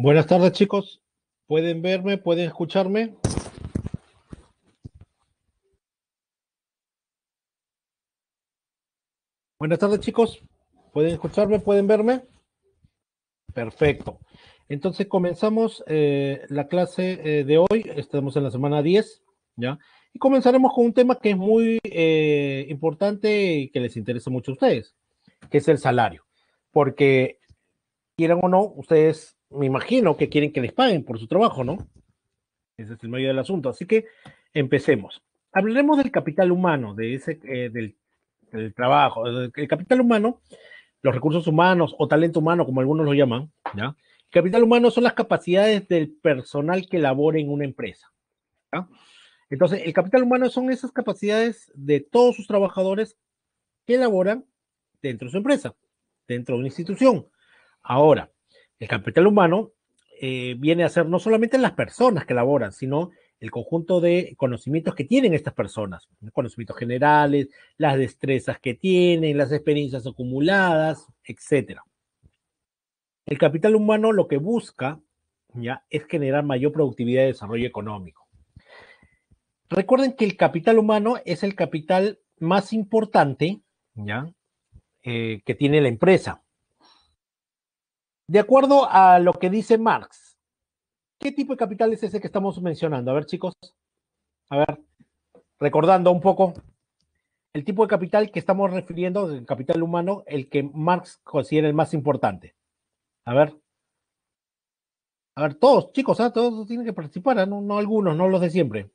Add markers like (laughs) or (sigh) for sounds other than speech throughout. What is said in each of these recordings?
Buenas tardes, chicos. ¿Pueden verme? ¿Pueden escucharme? Buenas tardes, chicos. ¿Pueden escucharme? ¿Pueden verme? Perfecto. Entonces comenzamos eh, la clase eh, de hoy. Estamos en la semana 10, ¿ya? Y comenzaremos con un tema que es muy eh, importante y que les interesa mucho a ustedes, que es el salario. Porque, quieran o no, ustedes me imagino que quieren que les paguen por su trabajo, ¿no? Ese es el medio del asunto. Así que empecemos. Hablaremos del capital humano, de ese, eh, del, trabajo. Eh, el capital humano, los recursos humanos o talento humano, como algunos lo llaman, ¿ya? capital humano son las capacidades del personal que labora en una empresa. ¿ya? Entonces, el capital humano son esas capacidades de todos sus trabajadores que laboran dentro de su empresa, dentro de una institución. Ahora, el capital humano eh, viene a ser no solamente las personas que laboran, sino el conjunto de conocimientos que tienen estas personas, conocimientos generales, las destrezas que tienen, las experiencias acumuladas, etc. El capital humano lo que busca ya es generar mayor productividad y desarrollo económico. Recuerden que el capital humano es el capital más importante eh, que tiene la empresa. De acuerdo a lo que dice Marx, ¿qué tipo de capital es ese que estamos mencionando? A ver, chicos, a ver, recordando un poco, el tipo de capital que estamos refiriendo, el capital humano, el que Marx considera el más importante. A ver. A ver, todos, chicos, ¿ah? todos tienen que participar, ¿ah? no, algunos, no los de siempre.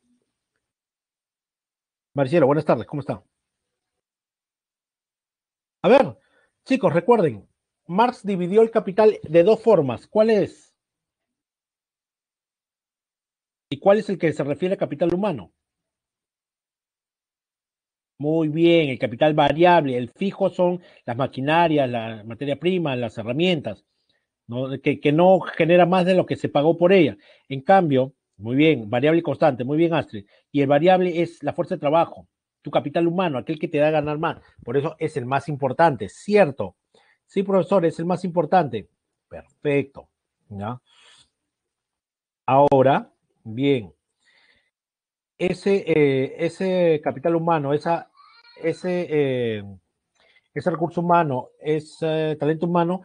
Marcielo, buenas tardes, ¿cómo está? A ver, chicos, recuerden, Marx dividió el capital de dos formas. ¿Cuál es? ¿Y cuál es el que se refiere a capital humano? Muy bien, el capital variable, el fijo son las maquinarias, la materia prima, las herramientas, Que, que, no genera más de lo que se pagó por ella. En cambio, muy bien, variable constante, muy bien, Astrid. Y el variable es la fuerza de trabajo, tu capital humano, aquel que te da ganar más. Por eso es el más importante, cierto. Sí, profesor, es el más importante. Perfecto. Ahora, bien, ese, eh, ese capital humano, eh, ese, recurso humano, ese talento humano,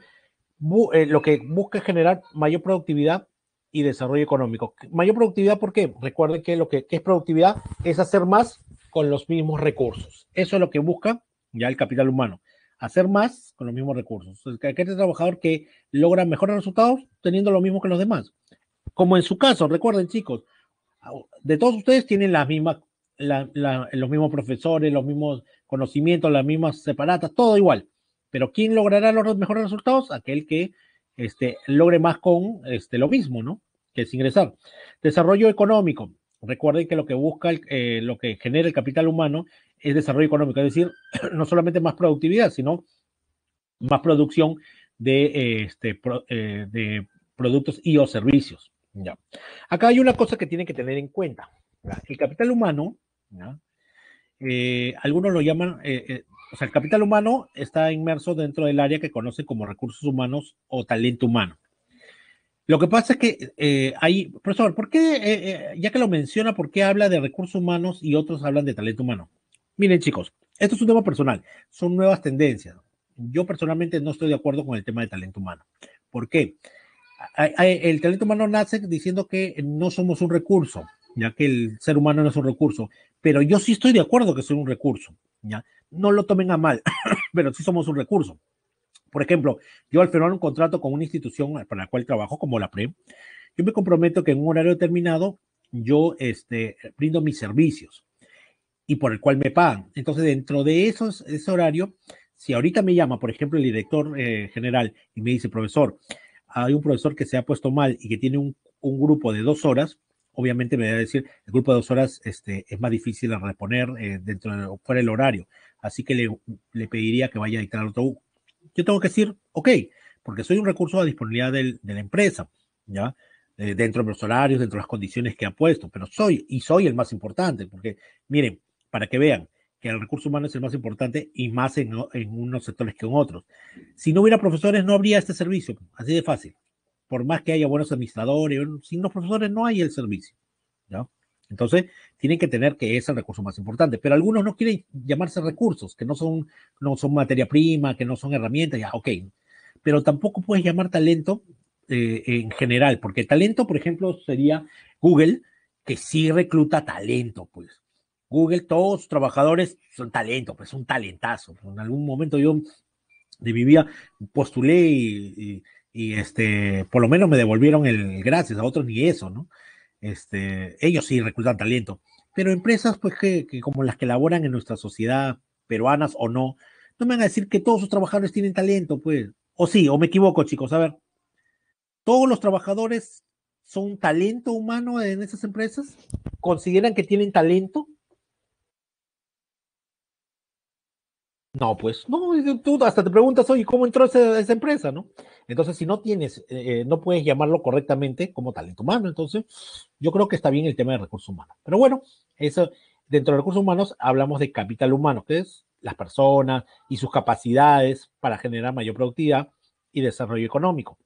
eh, lo que busca es generar mayor productividad y desarrollo económico. Mayor productividad, ¿por qué? Recuerden que lo que, es productividad es hacer más con los mismos recursos. Eso es lo que busca ya el capital humano hacer más con los mismos recursos. Aquel trabajador que logra mejores resultados teniendo lo mismo que los demás. Como en su caso, recuerden chicos, ah, de todos ustedes tienen la, los mismos profesores, los mismos conocimientos, las mismas separatas, todo igual. Pero ¿quién logrará los mejores resultados? Aquel que este, logre más con este, lo mismo, ¿no? Que es ingresar. Desarrollo económico. Recuerden que lo que busca, eh, lo que genera el capital humano es desarrollo económico, es decir, (clears throat) no solamente más productividad, sino más producción de, este, eh, de productos y o servicios. ¿ya? Acá hay una cosa que tienen que tener en cuenta. El capital humano, eh, algunos lo llaman, eh, o sea, el capital humano está inmerso dentro del área que conocen como recursos humanos o talento humano. Lo que pasa es que hay, profesor, ¿por qué, ya que lo menciona, por qué habla de recursos humanos y otros hablan de talento humano? Miren chicos, esto es un tema personal, son nuevas tendencias. Yo personalmente no estoy de acuerdo con el tema del talento humano. ¿Por qué? El talento humano nace diciendo que no somos un recurso, ya que el ser humano no es un recurso, pero yo sí estoy de acuerdo que soy un recurso, No lo tomen a mal, (coughs) pero sí somos un recurso. Por ejemplo, yo al firmar un contrato con una institución para la cual trabajo, como la PREM, yo me comprometo que en un horario determinado yo este, brindo mis servicios y por el cual me pagan. Entonces, dentro de esos, ese horario, si ahorita me llama, por ejemplo, el director eh, general y me dice, profesor, hay un profesor que se ha puesto mal y que tiene un, un grupo de dos horas, obviamente me va a decir, el grupo de dos horas este, es más difícil de reponer eh, dentro fuera del horario, así que le, le, pediría que vaya a dictar otro. Yo tengo que decir, ok, porque soy un recurso a disponibilidad de la empresa, ¿ya? Eh, dentro de los horarios, dentro de las condiciones que ha puesto, pero soy, y soy el más importante, porque miren, para que vean que el recurso humano es el más importante y más en, unos sectores que en otros. Si no hubiera profesores, no habría este servicio, así de fácil. Por más que haya buenos administradores, sin los profesores no hay el servicio. ¿no? Entonces, tienen que tener que es el recurso más importante. Pero algunos no quieren llamarse recursos, que no son, no son materia prima, que no son herramientas, ya, ok. Pero tampoco puedes llamar talento eh, en general, porque talento, por ejemplo, sería Google, que sí recluta talento, pues Google, todos sus trabajadores son talento, pues son talentazo. En algún momento yo de mi vida postulé y, este, por lo menos me devolvieron el gracias, a otros ni eso, ¿no? Este, ellos sí reclutan talento, pero empresas pues que, que como las que laboran en nuestra sociedad, peruanas o no, no me van a decir que todos sus trabajadores tienen talento, pues, o sí, o me equivoco chicos, a ver, todos los trabajadores son talento humano en esas empresas, consideran que tienen talento, No, pues no, tú hasta te preguntas, oye, ¿cómo entró esa, empresa, no? Entonces, si no tienes, eh, eh, no puedes llamarlo correctamente como talento humano, entonces yo creo que está bien el tema de recursos humanos. Pero bueno, eso, dentro de recursos humanos hablamos de capital humano, que es las personas y sus capacidades para generar mayor productividad y desarrollo económico.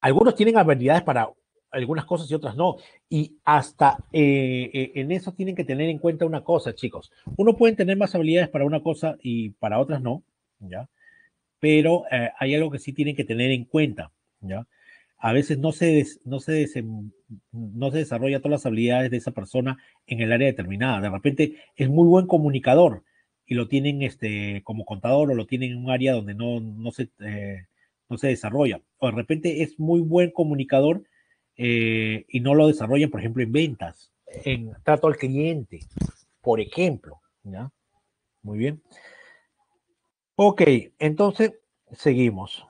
Algunos tienen habilidades para algunas cosas y otras no. Y hasta eh, eh, en eso tienen que tener en cuenta una cosa, chicos. Uno puede tener más habilidades para una cosa y para otras no, ¿ya? Pero eh, hay algo que sí tienen que tener en cuenta, ¿ya? A veces no se, no, se no se desarrolla todas las habilidades de esa persona en el área determinada. De repente es muy buen comunicador y lo tienen este, como contador o lo tienen en un área donde no, no se, no se desarrolla. O de repente es muy buen comunicador eh, y no lo desarrollan, por ejemplo, en ventas, en trato al cliente, por ejemplo. Muy bien. Ok, entonces seguimos.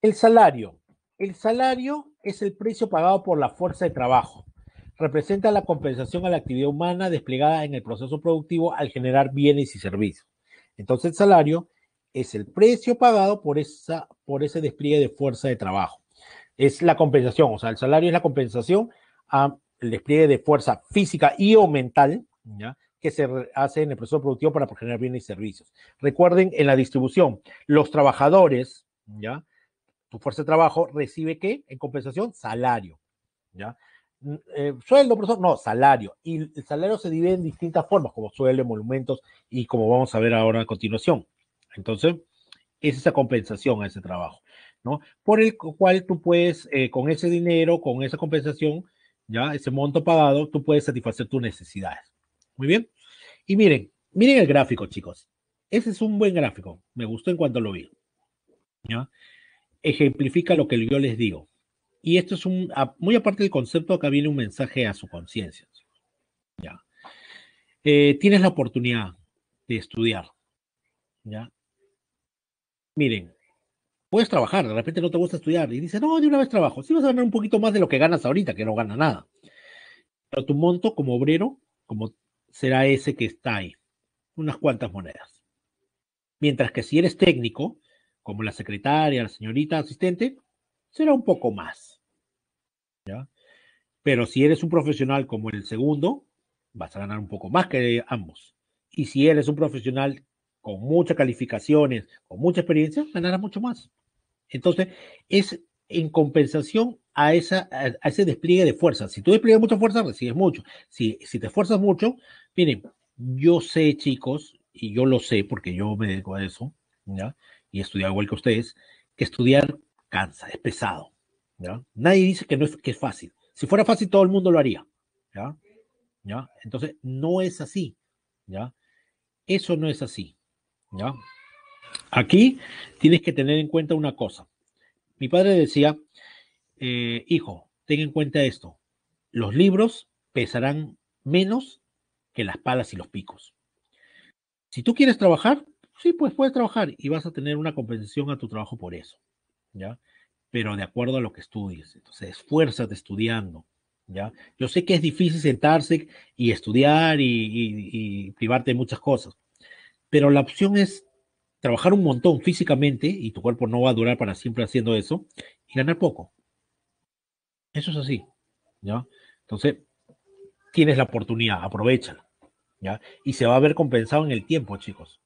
El salario. El salario es el precio pagado por la fuerza de trabajo representa la compensación a la actividad humana desplegada en el proceso productivo al generar bienes y servicios. Entonces el salario es el precio pagado por, esa, por ese despliegue de fuerza de trabajo. Es la compensación, o sea, el salario es la compensación al despliegue de fuerza física y o mental ¿ya? que se hace en el proceso productivo para generar bienes y servicios. Recuerden, en la distribución, los trabajadores, ¿ya? tu fuerza de trabajo recibe qué? En compensación, salario. ¿ya? Eh, sueldo, profesor, no, salario. Y el salario se divide en distintas formas, como sueldo, emolumentos y como vamos a ver ahora a continuación. Entonces, es esa compensación a ese trabajo, ¿no? Por el cual tú puedes, eh, con ese dinero, con esa compensación, ya, ese monto pagado, tú puedes satisfacer tus necesidades. Muy bien. Y miren, miren el gráfico, chicos. Ese es un buen gráfico. Me gustó en cuanto lo vi. ¿ya? Ejemplifica lo que yo les digo. Y esto es un, muy aparte del concepto, acá viene un mensaje a su conciencia. Eh, tienes la oportunidad de estudiar. Miren, puedes trabajar, de repente no te gusta estudiar y dices, no, de una vez trabajo. si vas a ganar un poquito más de lo que ganas ahorita, que no gana nada. Pero tu monto como obrero, como será ese que está ahí, unas cuantas monedas. Mientras que si eres técnico, como la secretaria, la señorita asistente, será un poco más. Pero si eres un profesional como el segundo, vas a ganar un poco más que ambos. Y si eres un profesional con muchas calificaciones, con mucha experiencia, ganarás mucho más. Entonces, es en compensación a, esa, ese despliegue de fuerza. Si tú despliegas mucha fuerza, recibes mucho. Si, te esfuerzas mucho, miren, yo sé, chicos, y yo lo sé porque yo me dedico a eso, ¿ya? y he estudiado igual que ustedes, que estudiar cansa, es pesado. Nadie dice que, no es, que es fácil. Si fuera fácil, todo el mundo lo haría. ¿ya? ¿ya? Entonces, no es así. ¿ya? Eso no es así. ¿ya? Aquí tienes que tener en cuenta una cosa. Mi padre decía, eh, hijo, ten en cuenta esto. Los libros pesarán menos que las palas y los picos. Si tú quieres trabajar, sí, pues puedes trabajar y vas a tener una compensación a tu trabajo por eso. ¿ya? Pero de acuerdo a lo que estudies. Entonces, esfuérzate estudiando, ¿ya? Yo sé que es difícil sentarse y estudiar y, privarte de muchas cosas, pero la opción es trabajar un montón físicamente y tu cuerpo no va a durar para siempre haciendo eso y ganar poco. Eso es así, ¿ya? Entonces, tienes la oportunidad, aprovecha ¿ya? Y se va a ver compensado en el tiempo, chicos.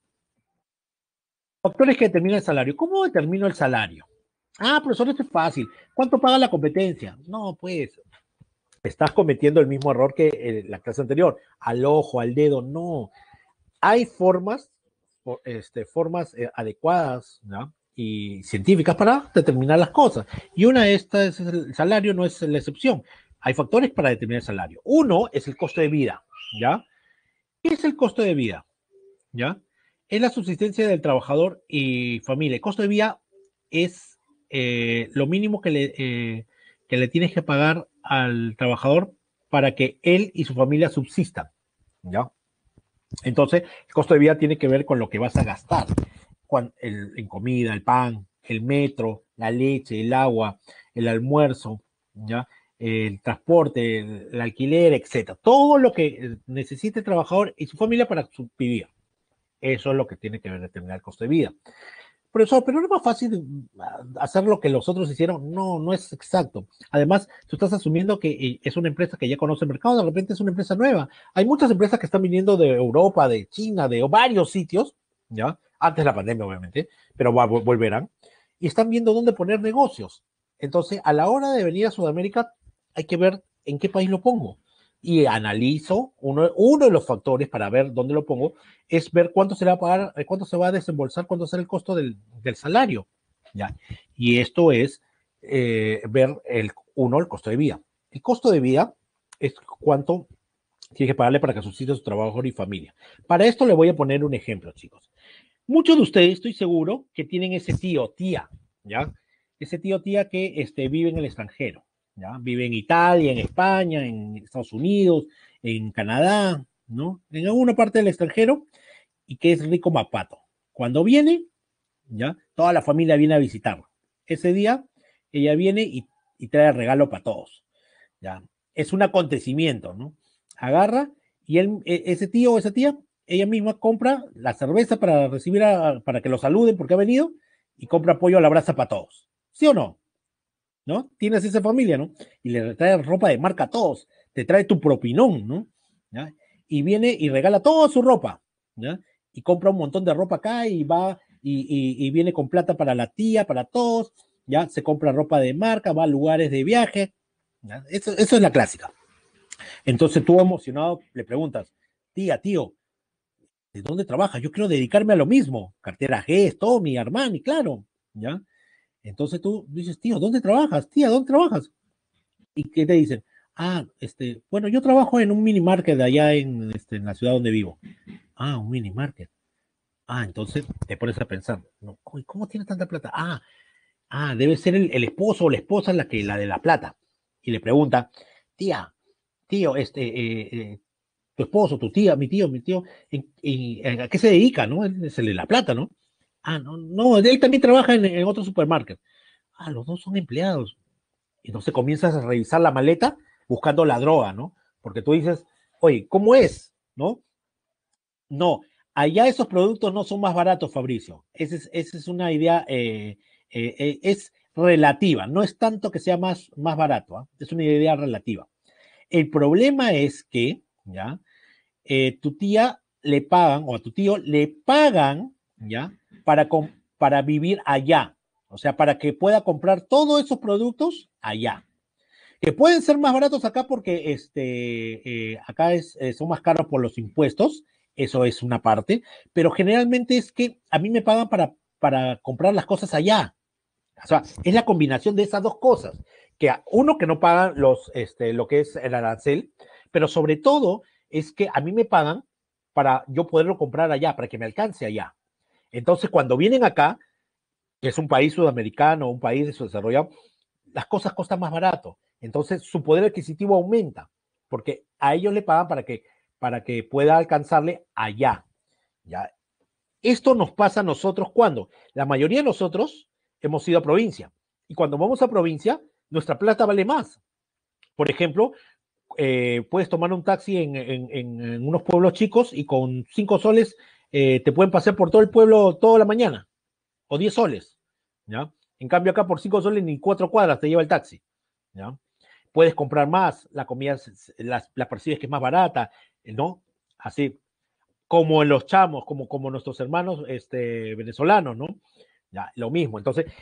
Factores que determinan el salario. ¿Cómo determino el salario? Ah, profesor, esto es fácil. ¿Cuánto paga la competencia? No, pues, estás cometiendo el mismo error que eh, la clase anterior. Al ojo, al dedo, no. Hay formas, este, formas eh, adecuadas y científicas para determinar las cosas. Y una de estas es el salario, no es la excepción. Hay factores para determinar el salario. Uno es el costo de vida, ¿ya? ¿Qué es el costo de vida? ¿Ya? Es la subsistencia del trabajador y familia. El costo de vida es eh, lo mínimo que le, eh, que le tienes que pagar al trabajador para que él y su familia subsistan, ¿ya? Entonces, el costo de vida tiene que ver con lo que vas a gastar, en comida, el pan, el metro, la leche, el agua, el almuerzo, ¿ya? el transporte, el, alquiler, etcétera. Todo lo que necesite el trabajador y su familia para subsistir. Eso es lo que tiene que ver determinar el costo de vida profesor, pero no es más fácil mm, hacer lo que los otros hicieron. No, no es exacto. Además, tú estás asumiendo que eh, es una empresa que ya conoce el mercado, de repente es una empresa nueva. Hay muchas empresas que están viniendo de Europa, de China, de varios sitios, ¿ya? Antes de la pandemia, obviamente, pero volverán. Y están viendo dónde poner negocios. Entonces, a la hora de venir a Sudamérica, hay que ver en qué país lo pongo y analizo, uno, de los factores para ver dónde lo pongo es ver cuánto se, va a pagar, eh, cuánto se va a desembolsar, cuánto será el costo del, salario. ¿ya? Y esto es eh, ver, el, uno, el costo de vida. El costo de vida es cuánto tiene que pagarle para que subsista su trabajo y familia. Para esto le voy a poner un ejemplo, chicos. Muchos de ustedes, estoy seguro, que tienen ese tío, tía, ¿ya? Ese tío, tía que este, vive en el extranjero Vive en Italia, en España, en Estados Unidos, en Canadá, ¿no? En alguna parte del extranjero y que es rico mapato. Cuando viene, ¿ya? Toda la familia viene a visitarlo. Ese día ella viene y, trae regalo para todos, ¿ya? Es un acontecimiento, ¿no? Agarra y él, e, ese tío o esa tía, ella misma compra la cerveza para recibir, a, para que lo saluden porque ha venido y compra pollo a la brasa para todos. ¿Sí o no? ¿no? Tienes esa familia, ¿no? Y le trae ropa de marca a todos, te trae tu propinón, ¿no? Y viene y regala toda su ropa, ¿ya? Y compra un montón de ropa acá y va y, viene con plata para la tía, para todos, ¿ya? Se compra ropa de marca, va a lugares de viaje, Eso, eso es la clásica. Entonces tú emocionado le preguntas, tía, tío, ¿de dónde trabajas? Yo quiero dedicarme a lo mismo, cartera G, Tommy, Armani, claro, ¿ya? Entonces tú dices, tío, ¿dónde trabajas? Tía, ¿dónde trabajas? Y que te dicen, ah, este, bueno, yo trabajo en un mini market allá este, en, la ciudad donde vivo. Ah, un mini market. Ah, entonces te pones a pensar, ¿cómo tiene tanta plata? Ah, ah debe ser el, esposo o la esposa la, que, la de la plata. Y le pregunta, tía, tío, este, eh, eh, tu esposo, tu tía, mi tío, mi tío, ¿en, a qué se dedica? ¿No? Es el de la plata, ¿no? Ah, no, no, él también trabaja en, otro supermercado. Ah, los dos son empleados. Y Entonces comienzas a revisar la maleta buscando la droga, ¿no? Porque tú dices, oye, ¿cómo es? ¿No? No, allá esos productos no son más baratos, Fabricio. Esa es, una idea, eh, eh, eh, es relativa, no es tanto que sea más, más barato, ¿ah? es una idea relativa. El problema es que, ¿ya? tu tía le pagan, o a tu tío le pagan para, para vivir allá, o sea, para que pueda comprar todos esos productos allá. Que pueden ser más baratos acá porque este, eh, acá es, eh, son más caros por los impuestos, eso es una parte, pero generalmente es que a mí me pagan para, para comprar las cosas allá. O sea, es la combinación de esas dos cosas, que uno que no pagan los, este, lo que es el arancel, pero sobre todo es que a mí me pagan para yo poderlo comprar allá, para que me alcance allá. Entonces, cuando vienen acá, que es un país sudamericano, un país desarrollado, las cosas costan más barato. Entonces, su poder adquisitivo aumenta, porque a ellos le pagan para que, para que pueda alcanzarle allá. ¿ya? Esto nos pasa a nosotros cuando la mayoría de nosotros hemos ido a provincia. Y cuando vamos a provincia, nuestra plata vale más. Por ejemplo, eh, puedes tomar un taxi en, en, unos pueblos chicos y con cinco soles eh, te pueden pasar por todo el pueblo toda la mañana, o 10 soles, ¿ya? En cambio acá por 5 soles ni 4 cuadras te lleva el taxi, ¿ya? Puedes comprar más, la comida las la percibes que es más barata, eh, ¿no? Así, como en los chamos, como, como nuestros hermanos este, venezolanos, ¿no? Ya, lo mismo. Entonces,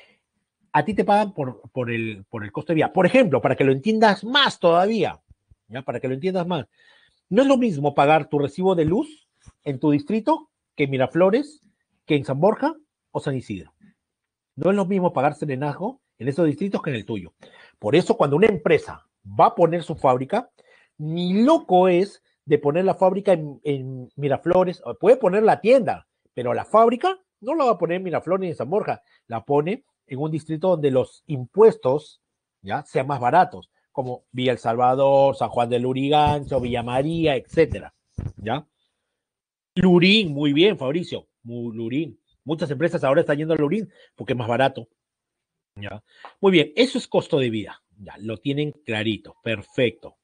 a ti te pagan por, el, por el costo de Por ejemplo, para que lo entiendas más todavía, ¿ya? para que lo entiendas más, no es lo mismo pagar tu recibo de luz en tu distrito que en Miraflores, que en San Borja o San Isidro. No es lo mismo pagar serenazgo en esos distritos que en el tuyo. Por eso cuando una empresa va a poner su fábrica, ni loco es de poner la fábrica en, Miraflores, puede poner la tienda, pero la fábrica no la va a poner en Miraflores ni en San Borja, la pone en un distrito donde los impuestos ya sean más baratos, como Villa El Salvador, San Juan del Lurigancho, Villa María, etcétera, ¿ya? Lurín, muy bien, Fabricio. Lurín. Muchas empresas ahora están yendo a Lurín porque es más barato. Muy bien, eso es costo de vida. Ya, lo tienen clarito. Perfecto.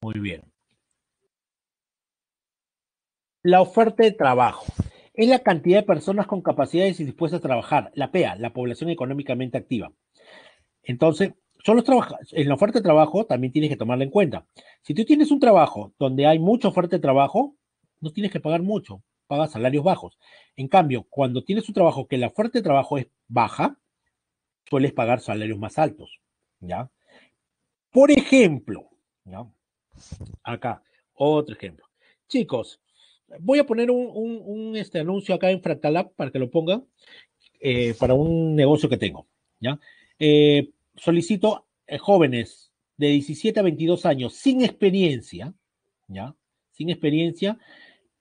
Muy bien. La oferta de trabajo es la cantidad de personas con capacidades y dispuestas a trabajar, la PEA, la población económicamente activa. Entonces, son los en la oferta de trabajo también tienes que tomarla en cuenta. Si tú tienes un trabajo donde hay mucha oferta de trabajo, no tienes que pagar mucho, pagas salarios bajos. En cambio, cuando tienes un trabajo que la fuerte de trabajo es baja, sueles pagar salarios más altos, ¿ya? Por ejemplo, ¿ya? acá, otro ejemplo. Chicos, voy a poner un, este anuncio acá en Fractalab para que lo pongan eh, para un negocio que tengo, ¿ya? Eh, solicito eh, jóvenes de 17 a 22 años sin experiencia, ¿ya? Sin experiencia,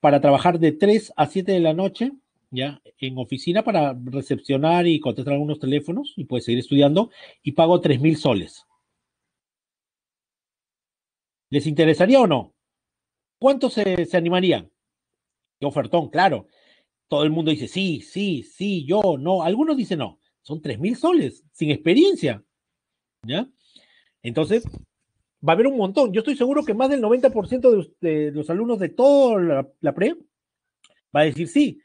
para trabajar de 3 a 7 de la noche, ya, en oficina para recepcionar y contestar algunos teléfonos y puedes seguir estudiando y pago 3 mil soles. ¿Les interesaría o no? ¿Cuántos se, se animarían? Qué ofertón, claro. Todo el mundo dice sí, sí, sí, yo, no. Algunos dicen no. Son 3 mil soles, sin experiencia. ¿Ya? Entonces, va a haber un montón. Yo estoy seguro que más del 90% de, los alumnos de toda la, pre va a decir sí.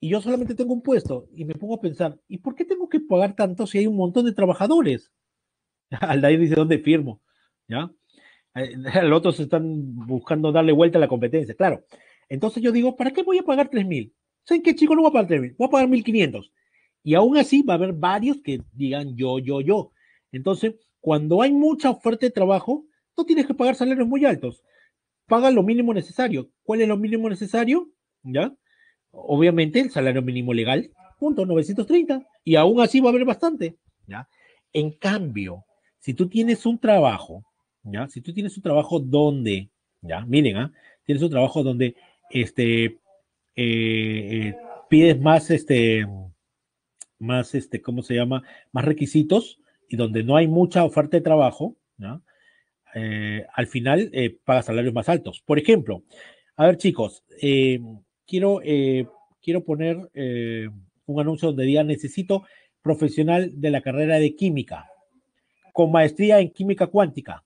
Y yo solamente tengo un puesto y me pongo a pensar, ¿y por qué tengo que pagar tanto si hay un montón de trabajadores? (laughs) Aldair dice, ¿dónde firmo? ¿Ya? Eh, los (laughs) otros están buscando darle vuelta a la competencia, claro. Entonces yo digo, ¿para qué voy a pagar 3.000? ¿Saben qué, chico? No voy a pagar 3.000, voy a pagar 1.500. Y aún así va a haber varios que digan yo, yo, yo. Entonces, cuando hay mucha oferta de trabajo, no tienes que pagar salarios muy altos. Paga lo mínimo necesario. ¿Cuál es lo mínimo necesario? ¿Ya? Obviamente el salario mínimo legal, punto, 930. Y aún así va a haber bastante. ¿Ya? En cambio, si tú tienes un trabajo, ¿ya? Si tú tienes un trabajo donde, ¿ya? Miren, ¿ah? Tienes un trabajo donde, este, eh, eh, pides más, este, más, este, ¿cómo se llama? Más requisitos y donde no hay mucha oferta de trabajo, eh, al final eh, paga salarios más altos. Por ejemplo, a ver chicos, eh, quiero, quiero poner un anuncio donde diga necesito profesional de la carrera de química, con maestría en química cuántica,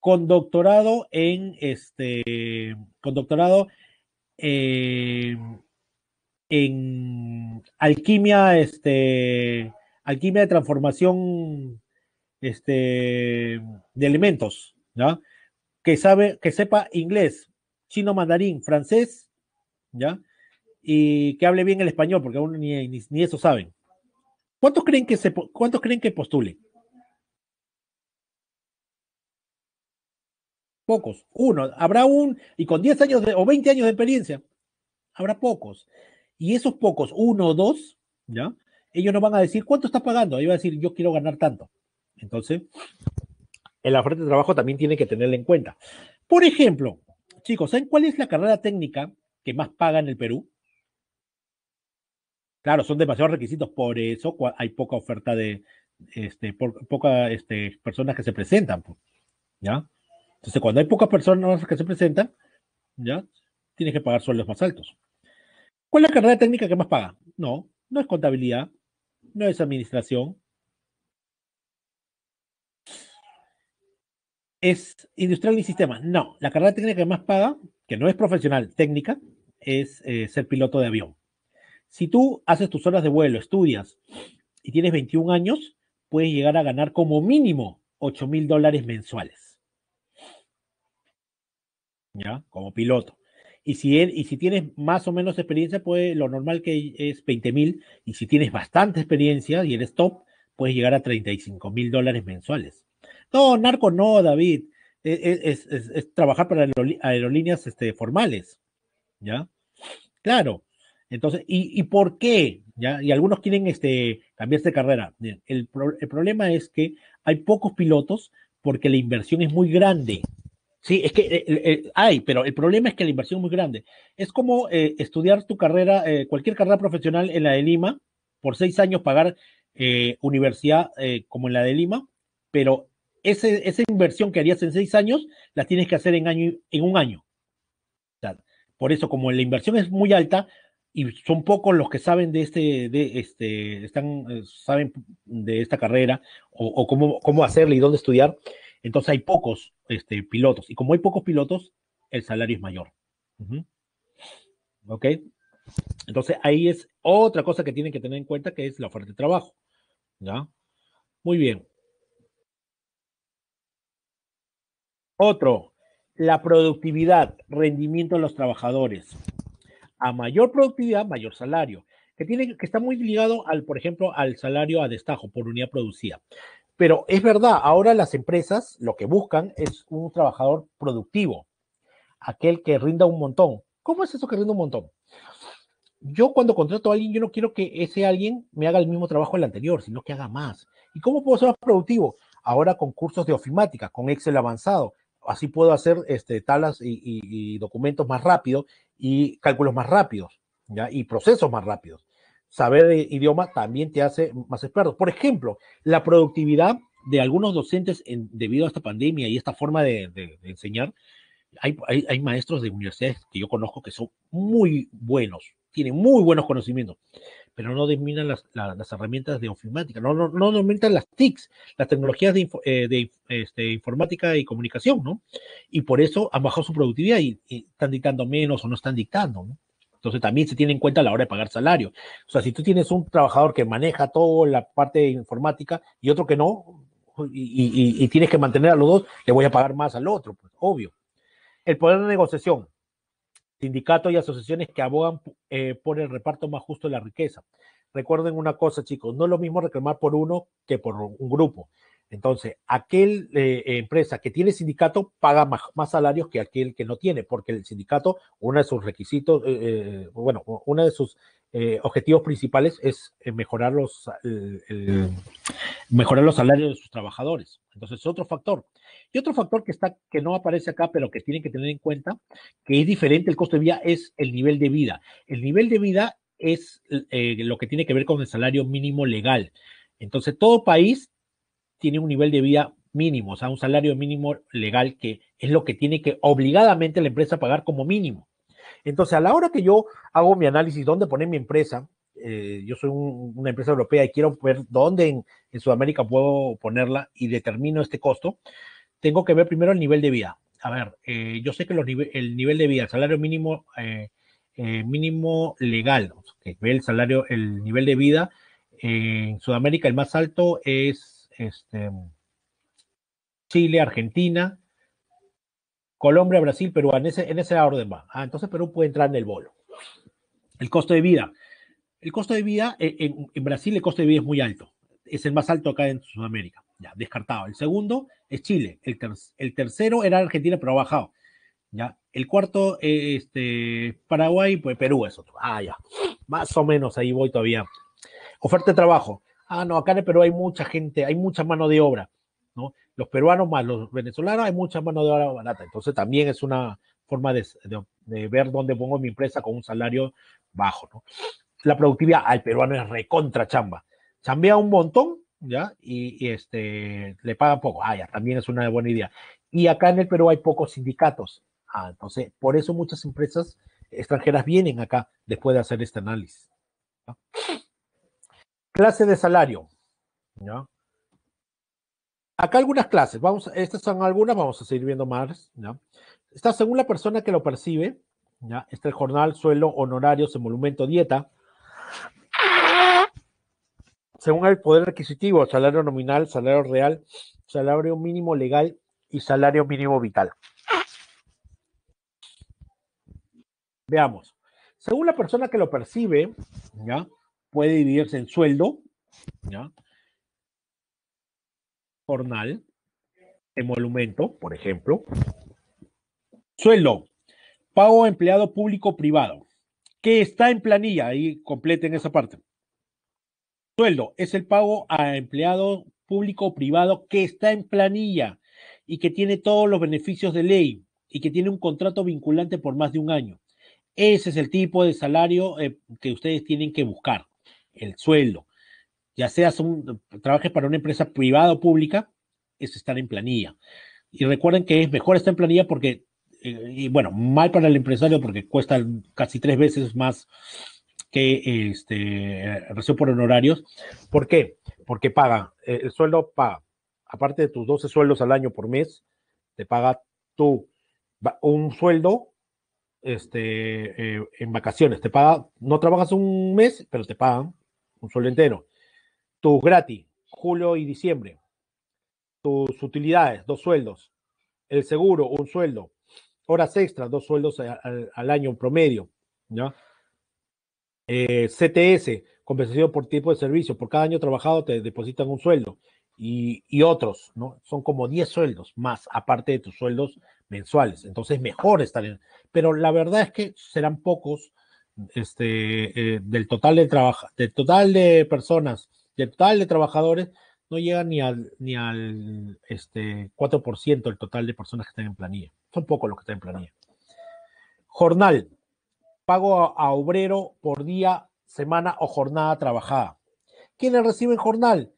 con doctorado en este, con doctorado en alquimia, este, alquimia de transformación este, de elementos, ¿ya? Que, sabe, que sepa inglés, chino mandarín, francés, ¿ya? Y que hable bien el español, porque aún ni, ni, eso saben. ¿Cuántos creen que, se, cuántos creen que postulen? Pocos. Uno. Habrá un, y con 10 años de, o 20 años de experiencia, habrá pocos. Y esos pocos, uno o dos, ¿ya? ellos no van a decir cuánto está pagando, ellos van a decir yo quiero ganar tanto. Entonces, en la oferta de trabajo también tiene que tenerla en cuenta. Por ejemplo, chicos, ¿saben cuál es la carrera técnica que más paga en el Perú? Claro, son demasiados requisitos, por eso hay poca oferta de, este, este personas que se presentan, pues, ¿ya? Entonces, cuando hay pocas personas que se presentan, ¿ya? Tienes que pagar sueldos más altos. ¿Cuál es la carrera técnica que más paga? No, no es contabilidad, no es administración. ¿Es industrial y sistema. No. La carrera técnica que más paga, que no es profesional, técnica, es eh, ser piloto de avión. Si tú haces tus horas de vuelo, estudias y tienes 21 años, puedes llegar a ganar como mínimo 8 mil dólares mensuales. ¿Ya? Como piloto. Y si, y si tienes más o menos experiencia, pues lo normal que es 20 mil. Y si tienes bastante experiencia y eres top, puedes llegar a 35 mil dólares mensuales. No, narco no, David. E, e, es, trabajar para aerolíneas este, formales. ¿Ya? Claro. Entonces, ¿y, por qué? ¿Ya? Y algunos quieren este, cambiarse de carrera. El, el problema es que hay pocos pilotos porque la inversión es muy grande. Sí, es que hay, eh, eh, eh, pero el problema es que la inversión es muy grande. Es como estudiar tu carrera, cualquier carrera profesional en la de Lima, por seis años pagar universidad como en la de Lima, pero esa inversión que harías en seis años la tienes que hacer en, año, en un año. por eso, como la inversión es muy alta y son pocos los que saben de este, de este, están, saben de esta carrera o, o cómo, cómo hacerla y dónde estudiar, entonces hay pocos este, pilotos. Y como hay pocos pilotos, el salario es mayor. ¿Ok? Entonces ahí es otra cosa que tienen que tener en cuenta que es la oferta de trabajo. ¿Ya? Muy bien. Otro, la productividad, rendimiento de los trabajadores. A mayor productividad, mayor salario, que, tiene, que está muy ligado al, por ejemplo, al salario a destajo por unidad producida. Pero es verdad, ahora las empresas lo que buscan es un trabajador productivo, aquel que rinda un montón. ¿Cómo es eso que rinda un montón? Yo cuando contrato a alguien, yo no quiero que ese alguien me haga el mismo trabajo del anterior, sino que haga más. ¿Y cómo puedo ser más productivo? Ahora con cursos de ofimática, con Excel avanzado. Así puedo hacer este, tablas y, documentos más rápido y cálculos más rápidos ¿ya? y procesos más rápidos saber de idioma también te hace más experto. Por ejemplo, la productividad de algunos docentes debido a esta pandemia y esta forma de, enseñar, hay, maestros de universidades que yo conozco que son muy buenos, tienen muy buenos conocimientos, pero no dominan las, herramientas de ofimática, no, no, dominan las TICs, las tecnologías de, eh, este, informática y comunicación, ¿no? Y por eso han bajado su productividad y están dictando menos o no están dictando, ¿no? Entonces también se tiene en cuenta la hora de pagar salario. O sea, si tú tienes un trabajador que maneja toda la parte informática y otro que no, y, tienes que mantener a los dos, le voy a pagar más al otro, pues obvio. El poder de negociación. Sindicatos y asociaciones que abogan eh, por el reparto más justo de la riqueza. Recuerden una cosa, chicos, no es lo mismo reclamar por uno que por un grupo. Entonces, aquel eh, empresa que tiene sindicato paga más, salarios que aquel que no tiene, porque el sindicato, uno de sus requisitos, eh, eh, bueno, uno de sus objetivos principales es mejorar los, mejorar los salarios de sus trabajadores. Entonces, es otro factor. Y otro factor que, está, que no aparece acá, pero que tienen que tener en cuenta, que es diferente el costo de vida, es el nivel de vida. El nivel de vida es lo que tiene que ver con el salario mínimo legal. Entonces, todo país tiene un nivel de vida mínimo, o sea, un salario mínimo legal que es lo que tiene que obligadamente la empresa pagar como mínimo. Entonces, a la hora que yo hago mi análisis, dónde poner mi empresa, eh, yo soy una empresa europea y quiero ver dónde en, Sudamérica puedo ponerla y determino este costo, tengo que ver primero el nivel de vida. A ver, eh, yo sé que los el nivel de vida, el salario mínimo, eh, mínimo legal, que el salario, el nivel de vida en Sudamérica el más alto es este, Chile, Argentina, Colombia, Brasil, Perú, en ese, en ese orden va. Ah, entonces Perú puede entrar en el bolo. El costo de vida. El costo de vida, eh, en, Brasil el costo de vida es muy alto. Es el más alto acá en Sudamérica. Ya, descartado. El segundo es Chile. El, tercero era Argentina, pero ha bajado. Ya. El cuarto, eh, este, Paraguay, pues Perú es otro. Ah, ya. Más o menos ahí voy todavía. Oferta de trabajo ah, no, acá en el Perú hay mucha gente, hay mucha mano de obra, ¿no? Los peruanos más los venezolanos, hay mucha mano de obra barata. Entonces también es una forma de, de, ver dónde pongo mi empresa con un salario bajo, ¿no? La productividad al peruano es recontra chamba. Chambea un montón, ¿ya? Y, este, le pagan poco. Ah, ya, también es una buena idea. Y acá en el Perú hay pocos sindicatos. Ah, entonces, por eso muchas empresas extranjeras vienen acá después de hacer este análisis. ¿no? Clase de salario. Acá algunas clases, vamos, estas son algunas, vamos a seguir viendo más. ¿no? Está según la persona que lo percibe, ¿ya? está el jornal, suelo, honorarios, emolumento, dieta. Según el poder adquisitivo, salario nominal, salario real, salario mínimo legal y salario mínimo vital. Veamos. Según la persona que lo percibe, ¿ya? puede dividirse en sueldo, jornal, emolumento, por ejemplo. Sueldo, pago a empleado público privado, que está en planilla, ahí completen esa parte. Sueldo es el pago a empleado público privado que está en planilla y que tiene todos los beneficios de ley y que tiene un contrato vinculante por más de un año. Ese es el tipo de salario eh, que ustedes tienen que buscar el sueldo, ya seas un trabajes para una empresa privada o pública, es estar en planilla. Y recuerden que es mejor estar en planilla porque, eh, y bueno, mal para el empresario porque cuesta casi tres veces más que este, recibo por honorarios. ¿Por qué? Porque paga, eh, el sueldo paga, aparte de tus 12 sueldos al año por mes, te paga tú un sueldo este, eh, en vacaciones, te paga, no trabajas un mes, pero te pagan un sueldo entero. Tus gratis, julio y diciembre. Tus utilidades, dos sueldos. El seguro, un sueldo. Horas extras, dos sueldos al, año promedio. Eh, CTS, compensación por tiempo de servicio. Por cada año trabajado te depositan un sueldo. Y, y, otros, ¿no? Son como 10 sueldos más, aparte de tus sueldos mensuales. Entonces, mejor estar en... Pero la verdad es que serán pocos este, eh, del, total de del total de personas, del total de trabajadores, no llega ni al, ni al este, 4% el total de personas que están en planilla. Son pocos los que están en planilla. Jornal. Pago a, a obrero por día, semana o jornada trabajada. ¿Quiénes reciben jornal?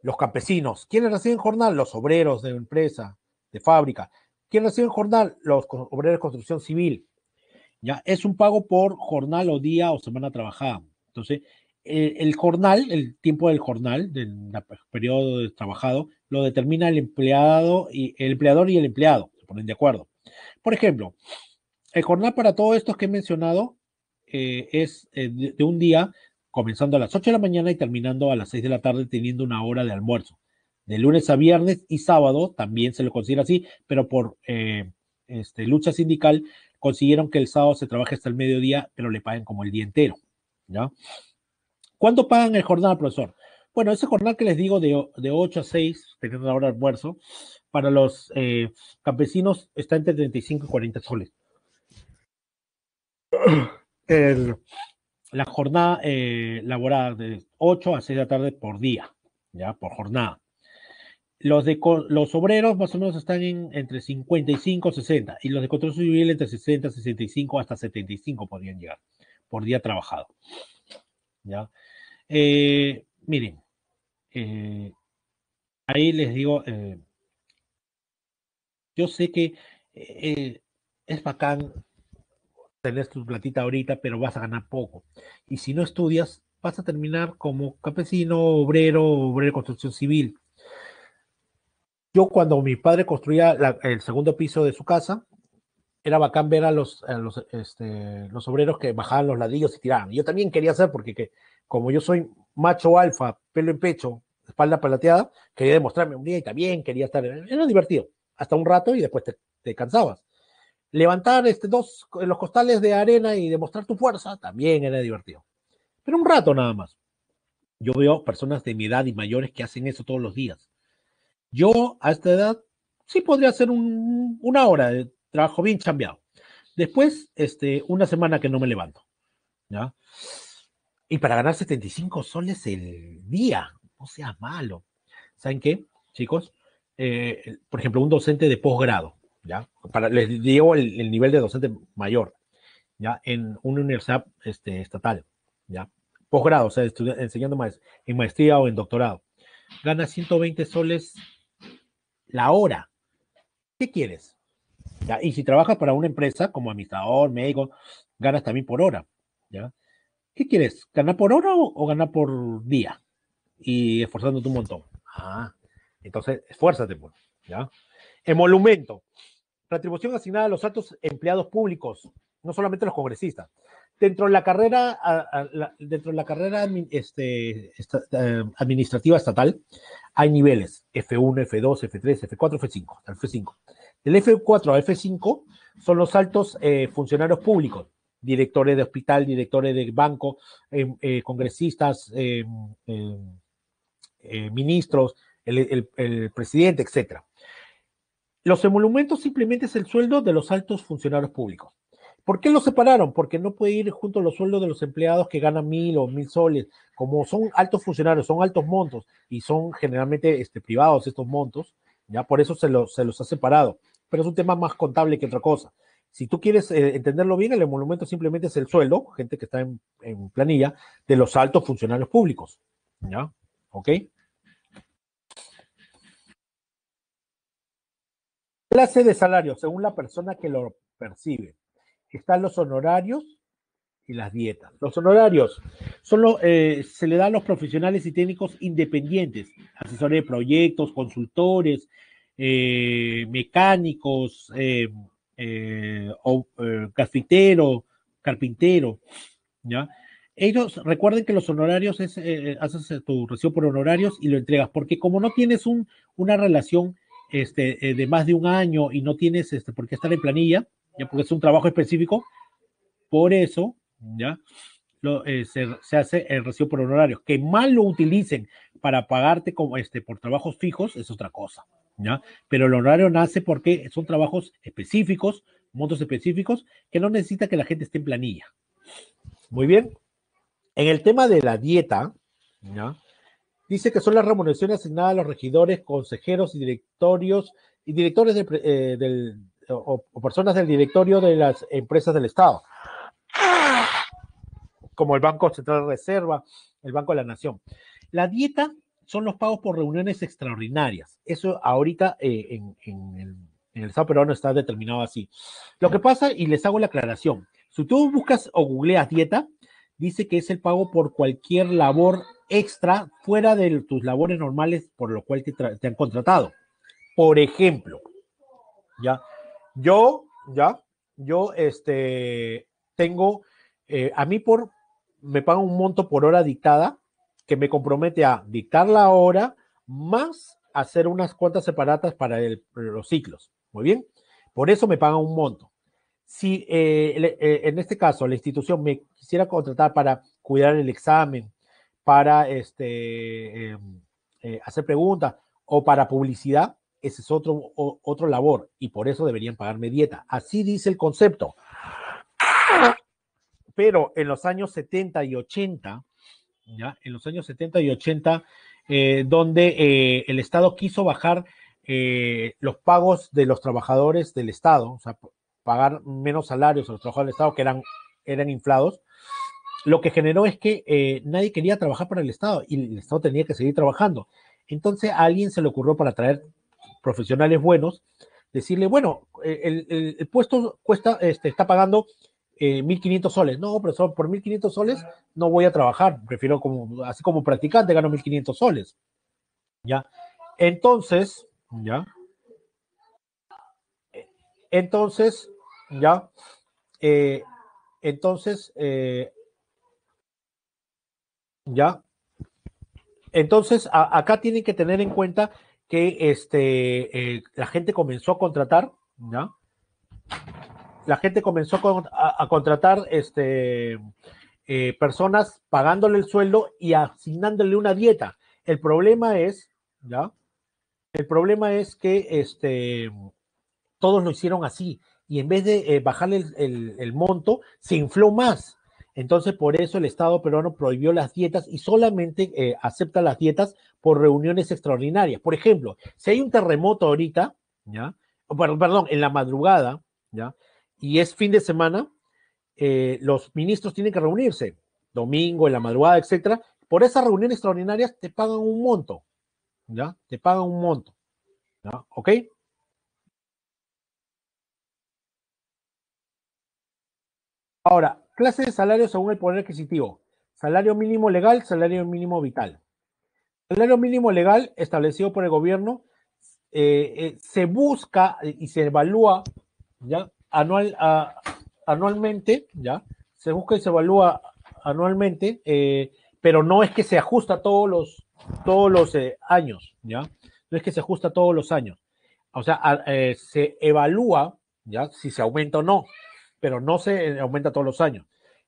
Los campesinos. ¿Quiénes reciben jornal? Los obreros de empresa, de fábrica. ¿Quiénes reciben jornal? Los obreros de construcción civil. Es un pago por jornal o día o semana trabajada. Entonces, el jornal, el tiempo del jornal, del periodo trabajado, lo determina el empleado y el empleador y el empleado, se ponen de acuerdo. Por ejemplo, el jornal para todos estos que he mencionado eh, es eh, de, un día, comenzando a las 8 de la mañana y terminando a las 6 de la tarde, teniendo una hora de almuerzo. De lunes a viernes y sábado también se lo considera así, pero por eh, este, lucha sindical consiguieron que el sábado se trabaje hasta el mediodía, pero le paguen como el día entero. ¿ya? ¿Cuánto pagan el jornal, profesor? Bueno, ese jornal que les digo de, 8 a 6, teniendo ahora almuerzo, para los eh, campesinos está entre 35 y 40 soles. la jornada eh, laboral de 8 a 6 de la tarde por día, ya por jornada. Los, de, los obreros más o menos están en, entre 55 y 60 y los de construcción civil entre 60, 65 hasta 75 podrían llegar por día trabajado. ¿Ya? Eh, miren, eh, ahí les digo, eh, yo sé que es bacán tener tu platita ahorita, pero vas a ganar poco. Y si no estudias, vas a terminar como campesino, obrero, obrero de construcción civil. Yo cuando mi padre construía el segundo piso de su casa, era bacán ver a los, este, los, obreros que bajaban los ladrillos y tiraban. Yo también quería hacer porque que, como yo soy macho alfa, pelo en pecho, espalda plateada, quería demostrarme un día y también quería estar. Era divertido, hasta un rato y después te, cansabas. Levantar este, dos, los costales de arena y demostrar tu fuerza también era divertido. Pero un rato nada más. Yo veo personas de mi edad y mayores que hacen eso todos los días. Yo a esta edad sí podría hacer una hora de trabajo bien chambeado. Después, este, una semana que no me levanto. ¿ya? Y para ganar 75 soles el día, no sea, malo. ¿Saben qué, chicos? Eh, por ejemplo, un docente de posgrado, ¿ya? Para, les digo el, nivel de docente mayor, ¿ya? En una universidad este, estatal, ¿ya? Posgrado, o sea, enseñando más en maestría o en doctorado. Gana 120 soles la hora. ¿Qué quieres? Y si trabajas para una empresa como administrador, médico, ganas también por hora. ¿ya? ¿Qué quieres? ¿Ganar por hora o, ganar por día? Y esforzándote un montón. Ah, entonces, esfuérzate, pues. ¿ya? Emolumento. Retribución asignada a los altos empleados públicos, no solamente a los congresistas dentro de la carrera, dentro de la carrera este, eh, administrativa estatal, hay niveles F1, F2, F3, F4, F5, F5. Del F4 a F5 son los altos eh, funcionarios públicos, directores de hospital, directores de banco, eh, congresistas, ministros, el, el presidente, etc. Los emolumentos simplemente es el sueldo de los altos funcionarios públicos. ¿Por qué los separaron? Porque no puede ir junto a los sueldos de los empleados que ganan mil o mil soles. Como son altos funcionarios, son altos montos y son generalmente este, privados estos montos, ya por eso se, los ha separado. Pero es un tema más contable que otra cosa. Si tú quieres eh, entenderlo bien, el emolumento simplemente es el sueldo, gente que está en, en planilla, de los altos funcionarios públicos. ¿Ya? ¿Ok? Clase de salario según la persona que lo percibe están los honorarios y las dietas. Los honorarios solo eh, se le dan a los profesionales y técnicos independientes, asesores de proyectos, consultores, eh, mecánicos, eh, o, cafetero, carpintero. ¿ya? Ellos recuerden que los honorarios es, haces tu recibo por honorarios y lo entregas, porque como no tienes un, una relación este, de más de un año y no tienes este, por qué estar en planilla, ¿ya? porque es un trabajo específico. Por eso, ¿ya? Eh, se, hace el recibo por honorarios. Que mal lo utilicen para pagarte como este, por trabajos fijos es otra cosa, ¿ya? Pero el honorario nace porque son trabajos específicos, montos específicos, que no necesita que la gente esté en planilla. Muy bien. En el tema de la dieta, ¿ya? Dice que son las remuneraciones asignadas a los regidores, consejeros y directorios y directores eh, del, o, personas del directorio de las empresas del Estado, como el Banco Central de Reserva, el Banco de la Nación. La dieta son los pagos por reuniones extraordinarias. Eso ahorita eh, en, el, en, Estado peruano está determinado así. Lo que pasa, y les hago la aclaración, si tú buscas o googleas dieta, dice que es el pago por cualquier labor extra fuera de tus labores normales por lo cual te, te han contratado. Por ejemplo, ¿ya? Yo, ya, yo este, tengo, eh, a mí por, me pagan un monto por hora dictada que me compromete a dictar la hora más hacer unas cuantas separatas para los ciclos. Muy bien, por eso me pagan un monto. Si eh, eh, en este caso la institución me quisiera contratar para cuidar el examen, para este, em, hacer preguntas o para publicidad, ese es otro, otro labor y por eso deberían pagarme dieta. Así dice el concepto. Pero en los años 70 y 80, ¿ya? en los años 70 y 80, eh, donde eh, el Estado quiso bajar eh, los pagos de los trabajadores del Estado, o sea, pagar menos salarios a los trabajadores del Estado que eran, eran inflados, lo que generó es que nadie quería trabajar para el Estado y el Estado tenía que seguir trabajando. Entonces a alguien se le ocurrió para traer profesionales buenos, decirle, bueno, eh, el, puesto cuesta, este, está pagando 1.500 eh, soles. No, profesor, por 1.500 soles no voy a trabajar, prefiero como, así como practicante gano 1.500 soles. ¿Ya? Entonces, ¿ya? E, entonces, ¿ya? Eh, entonces, ¿ya? Entonces, acá tienen que tener en cuenta que este, eh, la gente comenzó a contratar, La gente comenzó a, contratar este, eh, personas pagándole el sueldo y asignándole una dieta. El problema es, ¿ya? El problema es que este, todos lo hicieron así y en vez de bajar eh, bajarle el, monto, se infló más. Entonces, por eso el Estado peruano prohibió las dietas y solamente acepta las dietas por reuniones extraordinarias. Por ejemplo, si hay un terremoto ahorita, ¿ya? Perdón, en la madrugada, ¿ya? Y es fin de semana, eh, los ministros tienen que reunirse, domingo, en la madrugada, etcétera. Por esas reuniones extraordinarias te pagan un monto, ¿ya? Te pagan un monto, ¿ya? ¿Ok? Ahora, clase de salario según el poder adquisitivo. Salario mínimo legal, salario mínimo vital. El salario mínimo legal establecido por el gobierno eh, eh, se busca y se evalúa ¿ya? Anual, anualmente, ¿ya? se busca y se evalúa anualmente, eh, pero no es que se ajusta todos los, todos los años, ¿ya? no es que se ajusta todos los años. O sea, se evalúa ¿ya? si se aumenta o no, pero no se aumenta todos los años.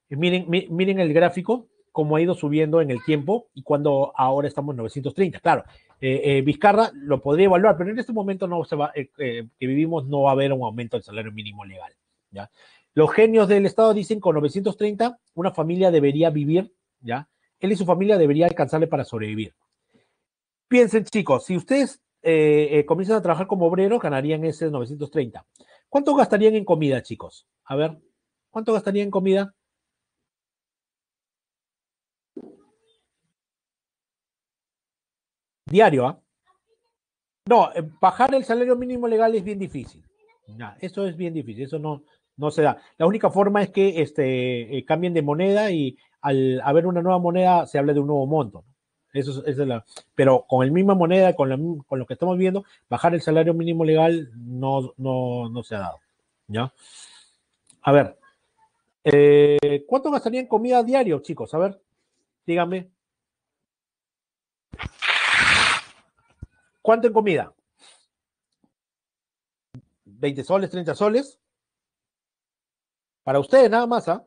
Miren, miren el gráfico, cómo ha ido subiendo en el tiempo y cuando ahora estamos en 930. Claro, eh, eh, Vizcarra lo podría evaluar, pero en este momento no se va, eh, que vivimos no va a haber un aumento del salario mínimo legal. ¿ya? Los genios del Estado dicen que con 930 una familia debería vivir, ¿ya? él y su familia debería alcanzarle para sobrevivir. Piensen chicos, si ustedes comienzan a trabajar como obrero ganarían ese 930. ¿Cuánto gastarían en comida, chicos? A ver, ¿cuánto gastarían en comida? Diario, ¿ah? No, eh, bajar el salario mínimo legal es bien difícil. eso es bien difícil, eso no, no se da. La única forma es que este, eh, cambien de moneda y al haber una nueva moneda se hable de un nuevo monto. Eso, es, la, pero con la misma moneda, con, lo que estamos viendo, bajar el salario mínimo legal no, no, no se ha dado. ¿ya? A ver, eh, ¿cuánto gastarían comida diario, chicos? A ver, díganme. ¿Cuánto en comida? ¿20 soles, 30 soles? Para ustedes nada más, ¿ah?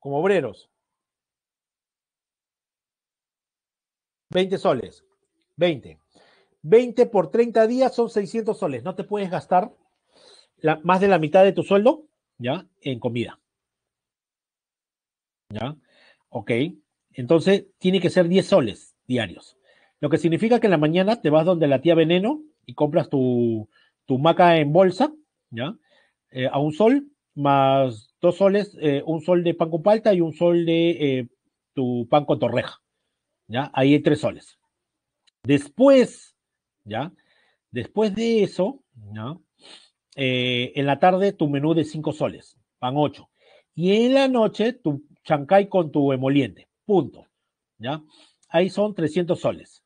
Como obreros. 20 soles. 20. 20 por 30 días son 600 soles. No te puedes gastar la, más de la mitad de tu sueldo, ¿ya? En comida. ¿Ya? Ok. Entonces, tiene que ser 10 soles diarios. Lo que significa que en la mañana te vas donde la tía Veneno y compras tu, maca en bolsa, ¿ya? Eh, a un sol, más dos soles, eh, un sol de pan con palta y un sol de eh, tu pan con torreja, ¿ya? Ahí hay tres soles. Después, ¿ya? Después de eso, ¿ya? en la tarde tu menú de cinco soles, pan ocho. Y en la noche tu chancay con tu emoliente, punto, ¿ya? Ahí son 300 soles.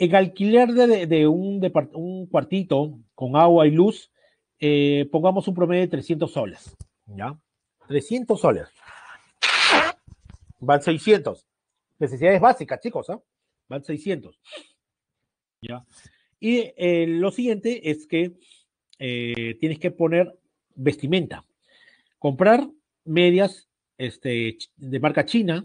El alquiler de, un, cuartito con agua y luz, eh, pongamos un promedio de 300 soles. ¿Ya? 300 soles. Van 600. Necesidades básicas, chicos. ¿ah? Van 600. ¿Ya? Y eh, lo siguiente es que eh, tienes que poner vestimenta. Comprar medias este, de marca china,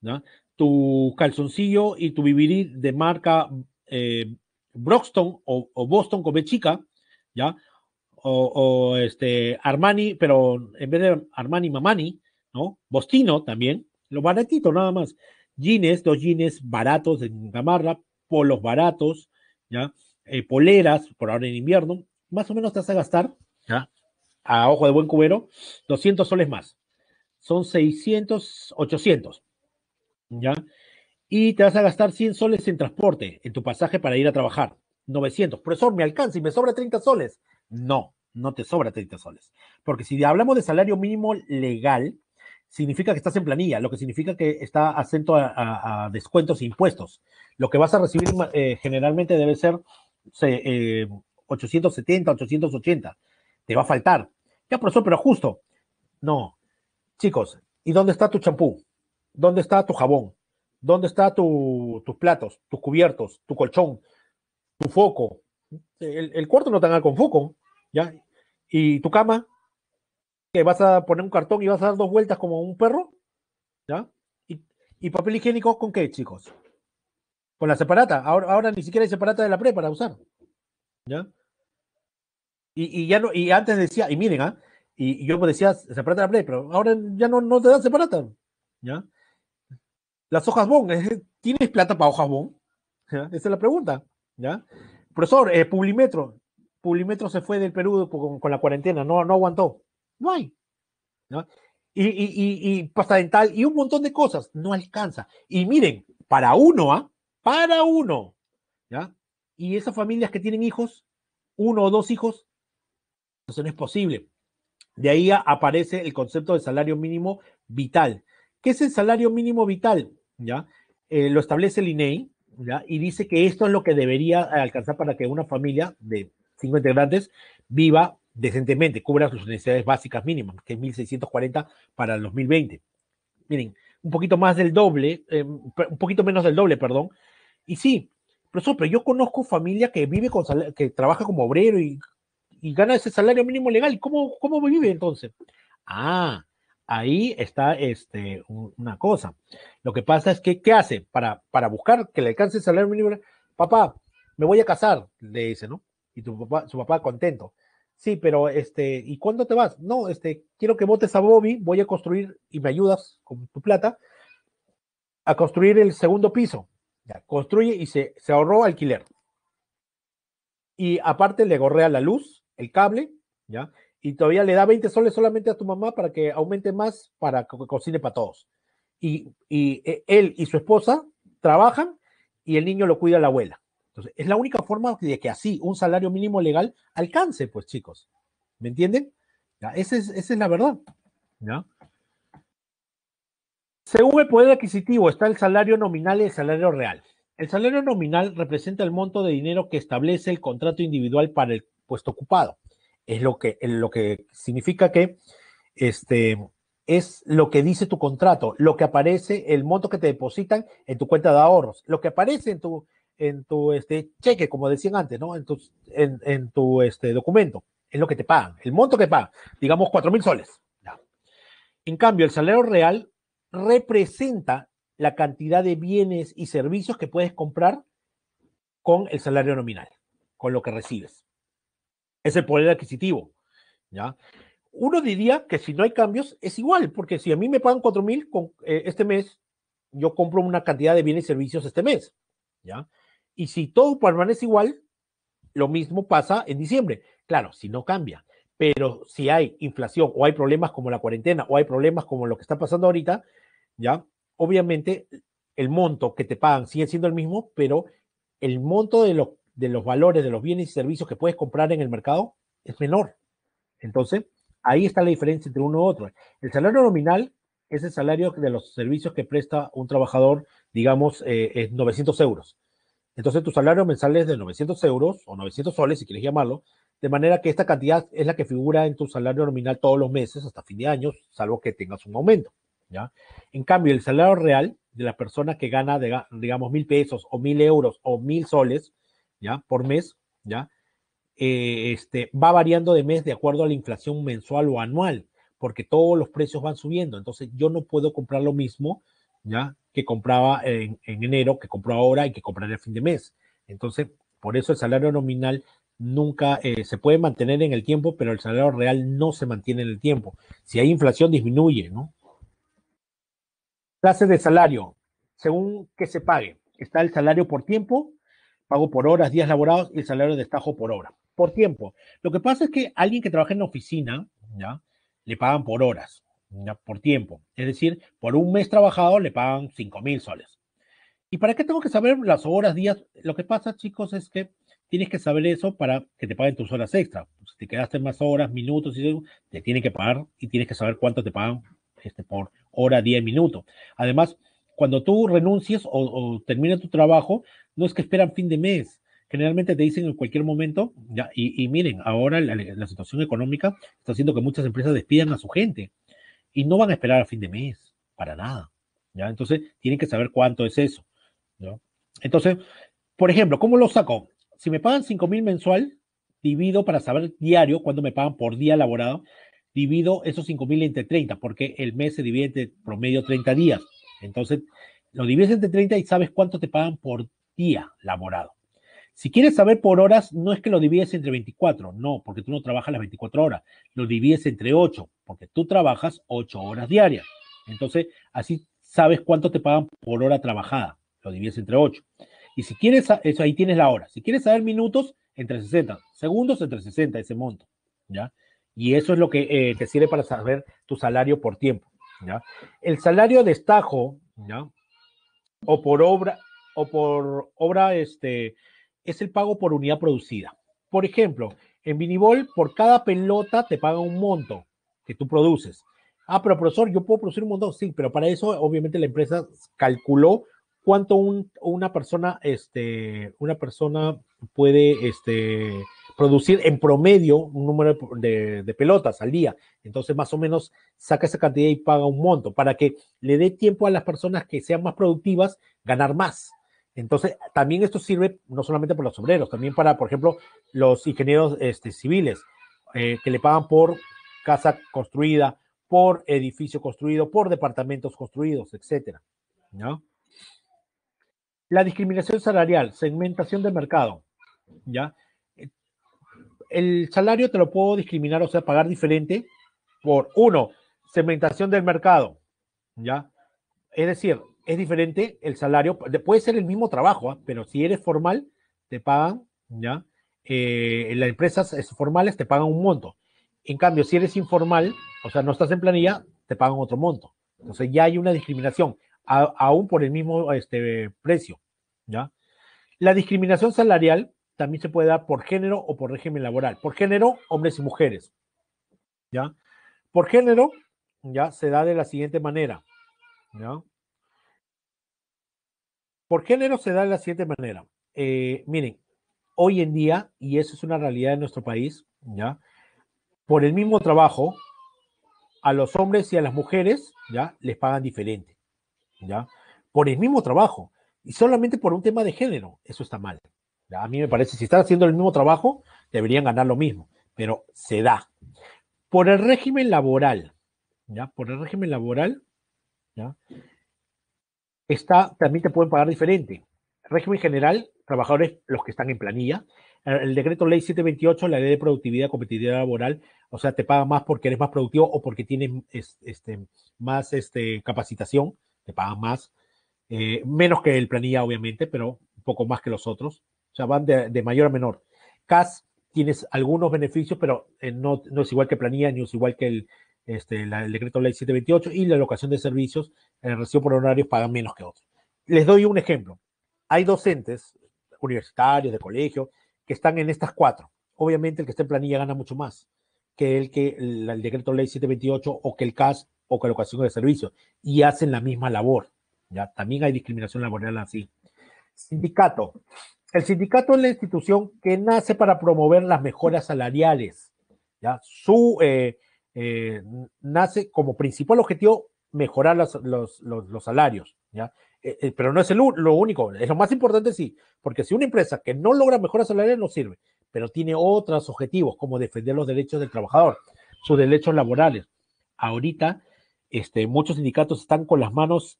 ¿no? tu calzoncillo y tu vivirí de marca eh, Broxton o, Boston con chica, ¿ya? O, este Armani, pero en vez de Armani, Mamani, ¿no? Bostino también, lo baratito nada más. Jeans, dos jeans baratos en gamarra, polos baratos, ¿ya? Eh, poleras, por ahora en invierno, más o menos te vas a gastar, ¿ya? A ojo de buen cubero, 200 soles más. Son 600, 800, ¿ya? y te vas a gastar 100 soles en transporte, en tu pasaje para ir a trabajar. 900. Profesor, me alcanza y me sobra 30 soles. No, no te sobra 30 soles. Porque si hablamos de salario mínimo legal, significa que estás en planilla, lo que significa que está acento a, descuentos e impuestos. Lo que vas a recibir eh, generalmente debe ser 870, 880. Eh, te va a faltar. Ya, profesor, pero justo. No. Chicos, ¿y dónde está tu champú? ¿Dónde está tu jabón? ¿Dónde están tus platos, tus cubiertos, tu colchón, tu foco? El, cuarto no tan con foco, ¿ya? ¿Y tu cama? ¿Que vas a poner un cartón y vas a dar dos vueltas como un perro? ¿Ya? ¿Y, papel higiénico con qué, chicos? Con la separata. Ahora, ahora ni siquiera hay separata de la pre para usar. ¿Ya? Y, ya no, y antes decía, y miren, ¿ah? Y, yo yo decía separata de la pre, pero ahora ya no, no te dan separata. ¿Ya? las hojas BON. ¿Tienes plata para hojas BON? Esa es la pregunta. ¿ya? Profesor, eh, Publimetro. Publimetro se fue del Perú con, la cuarentena, no, no aguantó. No hay. Y, y, y, y, pasta dental y un montón de cosas. No alcanza. Y miren, para uno, ¿ah? Para uno. ¿ya? Y esas familias que tienen hijos, uno o dos hijos, eso no es posible. De ahí aparece el concepto de salario mínimo vital, Qué es el salario mínimo vital, ¿ya? Eh, lo establece el INEI, e ¿ya? Y dice que esto es lo que debería alcanzar para que una familia de cinco integrantes viva decentemente, cubra sus necesidades básicas mínimas, que es 1.640 para el 2020. Miren, un poquito más del doble, eh, un poquito menos del doble, perdón. Y sí, profesor, pero yo conozco familia que vive con que trabaja como obrero y, y, gana ese salario mínimo legal. ¿Cómo, ¿Cómo vive entonces? Ah, Ahí está este, una cosa. Lo que pasa es que, ¿qué hace? Para, para buscar que le alcance el salario mínimo, papá, me voy a casar, le dice, ¿no? Y tu papá, su papá contento. Sí, pero este, ¿y cuándo te vas? No, este, quiero que votes a Bobby, voy a construir y me ayudas con tu plata a construir el segundo piso. Ya, construye y se, se ahorró alquiler. Y aparte le gorrea la luz, el cable, ¿ya? y todavía le da 20 soles solamente a tu mamá para que aumente más para que cocine para todos. Y, e, él y su esposa trabajan y el niño lo cuida la abuela. Entonces, es la única forma de que así un salario mínimo legal alcance, pues chicos. ¿Me entienden? esa, es, la verdad. ¿ya? Según el poder adquisitivo está el salario nominal y el salario real. El salario nominal representa el monto de dinero que establece el contrato individual para el puesto ocupado es lo que, lo que significa que este, es lo que dice tu contrato, lo que aparece, el monto que te depositan en tu cuenta de ahorros, lo que aparece en tu, en tu este, cheque, como decían antes, ¿no? En tu, en, tu este, documento, es lo que te pagan, el monto que pagan, digamos cuatro mil soles. En cambio, el salario real representa la cantidad de bienes y servicios que puedes comprar con el salario nominal, con lo que recibes es el poder adquisitivo. ¿ya? Uno diría que si no hay cambios es igual, porque si a mí me pagan 4 mil eh, este mes, yo compro una cantidad de bienes y servicios este mes. ¿ya? Y si todo permanece igual, lo mismo pasa en diciembre. Claro, si no cambia. Pero si hay inflación o hay problemas como la cuarentena o hay problemas como lo que está pasando ahorita, ya, obviamente el monto que te pagan sigue siendo el mismo, pero el monto de, los de los valores de los bienes y servicios que puedes comprar en el mercado es menor. Entonces, ahí está la diferencia entre uno u otro. El salario nominal es el salario de los servicios que presta un trabajador, digamos, eh, es 900 euros. Entonces, tu salario mensual es de 900 euros o 900 soles, si quieres llamarlo, de manera que esta cantidad es la que figura en tu salario nominal todos los meses hasta fin de año, salvo que tengas un aumento. ¿ya? En cambio, el salario real de la persona que gana, digamos, mil pesos o mil euros o mil soles, ¿ya? Por mes, ¿ya? Eh, este, va variando de mes de acuerdo a la inflación mensual o anual, porque todos los precios van subiendo. Entonces, yo no puedo comprar lo mismo, ¿ya? Que compraba en, enero, que compro ahora y que compraré a fin de mes. Entonces, por eso el salario nominal nunca eh, se puede mantener en el tiempo, pero el salario real no se mantiene en el tiempo. Si hay inflación, disminuye, ¿no? Clases de salario, según que se pague. Está el salario por tiempo, pago por horas, días laborados y el salario de estajo por hora, por tiempo. Lo que pasa es que alguien que trabaja en la oficina, ¿ya? Le pagan por horas, ¿ya? por tiempo. Es decir, por un mes trabajado le pagan 5 mil soles. ¿Y para qué tengo que saber las horas, días? Lo que pasa, chicos, es que tienes que saber eso para que te paguen tus horas extra. Si te quedaste más horas, minutos, y te tienen que pagar y tienes que saber cuánto te pagan este, por hora, día y minuto. Además, cuando tú renuncies o, termina tu trabajo, no es que esperan fin de mes. Generalmente te dicen en cualquier momento, ya, y, miren, ahora la, situación económica está haciendo que muchas empresas despidan a su gente y no van a esperar a fin de mes, para nada. ¿ya? Entonces, tienen que saber cuánto es eso. Entonces, por ejemplo, ¿cómo lo saco? Si me pagan 5 mil mensual, divido para saber diario cuando me pagan por día laborado, divido esos 5 mil entre 30, porque el mes se divide entre promedio 30 días. Entonces, lo divides entre 30 y sabes cuánto te pagan por día laborado. Si quieres saber por horas, no es que lo divides entre 24, no, porque tú no trabajas las 24 horas, lo divides entre 8, porque tú trabajas 8 horas diarias. Entonces, así sabes cuánto te pagan por hora trabajada, lo divides entre 8. Y si quieres, eso ahí tienes la hora. Si quieres saber minutos, entre 60, segundos entre 60, ese monto, ¿ya? Y eso es lo que eh, te sirve para saber tu salario por tiempo. El salario de estajo, ¿ya? O por obra, o por obra, este, es el pago por unidad producida. Por ejemplo, en vinibol, por cada pelota te paga un monto que tú produces. Ah, pero profesor, yo puedo producir un monto? Sí, pero para eso, obviamente, la empresa calculó cuánto una persona, este, una persona puede, este, producir en promedio un número de, pelotas al día. Entonces, más o menos, saca esa cantidad y paga un monto para que le dé tiempo a las personas que sean más productivas ganar más. Entonces, también esto sirve no solamente para los obreros, también para, por ejemplo, los ingenieros este, civiles, eh, que le pagan por casa construida, por edificio construido, por departamentos construidos, etcétera. ¿no? La discriminación salarial, segmentación de mercado, ¿ya? el salario te lo puedo discriminar, o sea, pagar diferente por, uno, segmentación del mercado, ¿ya? Es decir, es diferente el salario, puede ser el mismo trabajo, ¿ah? pero si eres formal, te pagan, ¿ya? Eh, en las empresas formales te pagan un monto. En cambio, si eres informal, o sea, no estás en planilla, te pagan otro monto. Entonces ya hay una discriminación, aún por el mismo este, precio, ¿ya? La discriminación salarial también se puede dar por género o por régimen laboral. Por género, hombres y mujeres. ¿Ya? Por género, ¿ya? Se da de la siguiente manera. ¿Ya? Por género se da de la siguiente manera. Eh, miren, hoy en día, y eso es una realidad en nuestro país, ¿ya? Por el mismo trabajo, a los hombres y a las mujeres, ¿ya? Les pagan diferente, ¿ya? Por el mismo trabajo. Y solamente por un tema de género, eso está mal. A mí me parece, si están haciendo el mismo trabajo, deberían ganar lo mismo, pero se da. Por el régimen laboral, ¿ya? Por el régimen laboral, Está, también te pueden pagar diferente. régimen general, trabajadores, los que están en planilla. El decreto ley 728, la ley de productividad, competitividad laboral, o sea, te paga más porque eres más productivo o porque tienes este, más este, capacitación, te pagan más. Eh, menos que el planilla, obviamente, pero un poco más que los otros. O sea, van de, mayor a menor. CAS tienes algunos beneficios, pero eh, no, es igual que planilla, ni es igual que el, este, la, el decreto ley 728 y la locación de servicios, el recibo por honorarios pagan menos que otros. Les doy un ejemplo. Hay docentes universitarios, de colegio, que están en estas cuatro. Obviamente el que está en planilla gana mucho más que el que el, decreto ley 728 o que el CAS o que la locación de servicios y hacen la misma labor. ¿ya? También hay discriminación laboral así. Sindicato. El sindicato es la institución que nace para promover las mejoras salariales. ¿ya? Su, eh, eh, nace como principal objetivo mejorar los, los, salarios. ¿ya? Eh, pero no es el, lo único, es lo más importante sí, porque si una empresa que no logra mejoras salariales no sirve, pero tiene otros objetivos como defender los derechos del trabajador, sus derechos laborales. Ahorita, este, muchos sindicatos están con las manos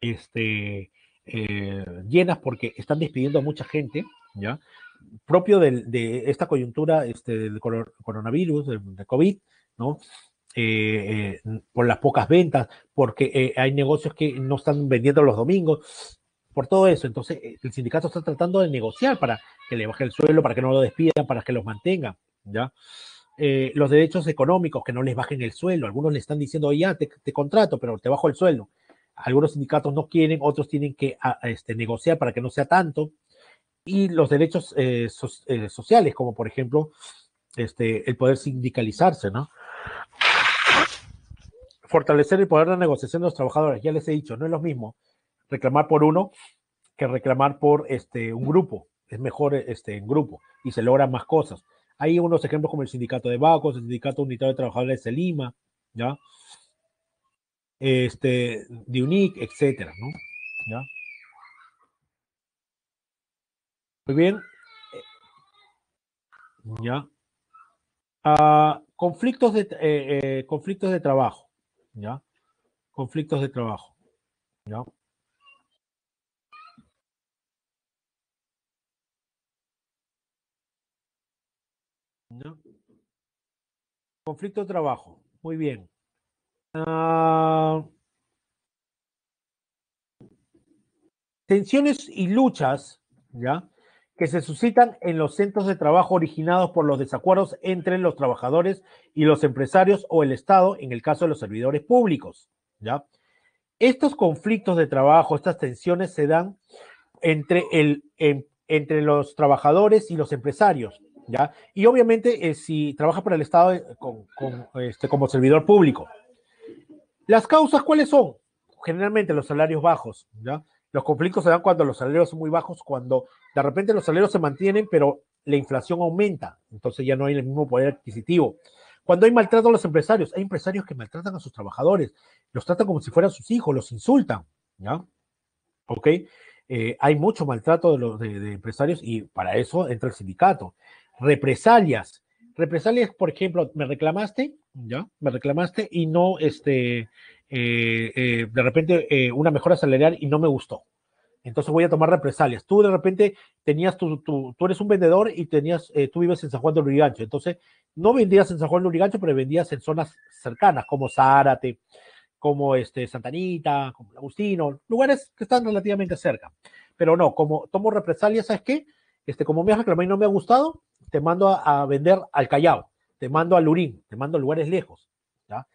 este, eh, llenas porque están despidiendo a mucha gente, ¿ya? Propio de, esta coyuntura este, del coronavirus, del, COVID, ¿no? Eh, eh, por las pocas ventas, porque hay negocios que no están vendiendo los domingos, por todo eso. Entonces, el sindicato está tratando de negociar para que le baje el suelo, para que no lo despidan, para que los mantengan, ¿ya? los derechos económicos, que no les bajen el suelo Algunos le están diciendo, ya, te, te, contrato, pero te bajo el suelo algunos sindicatos no quieren, otros tienen que ah, este, negociar para que no sea tanto, y los derechos eh, eh, sociales, como por ejemplo este, el poder sindicalizarse, ¿no? Fortalecer el poder de negociación de los trabajadores, ya les he dicho, no es lo mismo reclamar por uno que reclamar por este, un grupo, es mejor este, en grupo y se logran más cosas. Hay unos ejemplos como el sindicato de Bacos, el sindicato unitario de trabajadores de Lima, ¿ya? este, de UNIC, etcétera, ¿no? ¿Ya? Muy bien. ¿Ya? Ah, conflictos, de, eh, eh, conflictos de trabajo, ¿ya? Conflictos de trabajo, ¿ya? Conflicto de trabajo, muy bien. Ah, tensiones y luchas, ¿ya? que se suscitan en los centros de trabajo originados por los desacuerdos entre los trabajadores y los empresarios o el Estado, en el caso de los servidores públicos. ¿ya? Estos conflictos de trabajo, estas tensiones se dan entre, el, entre los trabajadores y los empresarios. ¿ya? Y obviamente eh, si trabaja para el Estado eh, este, como servidor público. ¿Las causas cuáles son? Generalmente los salarios bajos, ¿ya? Los conflictos se dan cuando los salarios son muy bajos, cuando de repente los salarios se mantienen, pero la inflación aumenta, entonces ya no hay el mismo poder adquisitivo. Cuando hay maltrato a los empresarios, hay empresarios que maltratan a sus trabajadores, los tratan como si fueran sus hijos, los insultan, ¿ya? ¿Ok? Eh, hay mucho maltrato de los de empresarios y para eso entra el sindicato. Represalias, Represalias, por ejemplo, me reclamaste, ¿ya? Me reclamaste y no, este, eh, eh, de repente eh, una mejora salarial y no me gustó. Entonces voy a tomar represalias. Tú de repente tenías tu, tú eres un vendedor y tenías, tú vives en San Juan de Lurigancho. Entonces no vendías en San Juan de Lurigancho, pero vendías en zonas cercanas como Zárate, como este Santanita, como Agustino, lugares que están relativamente cerca. Pero no, como tomo represalias, ¿sabes qué? Este, como me has reclamado y no me ha gustado, te mando a, vender al Callao, te mando al Lurín, te mando a lugares lejos. ¿ya?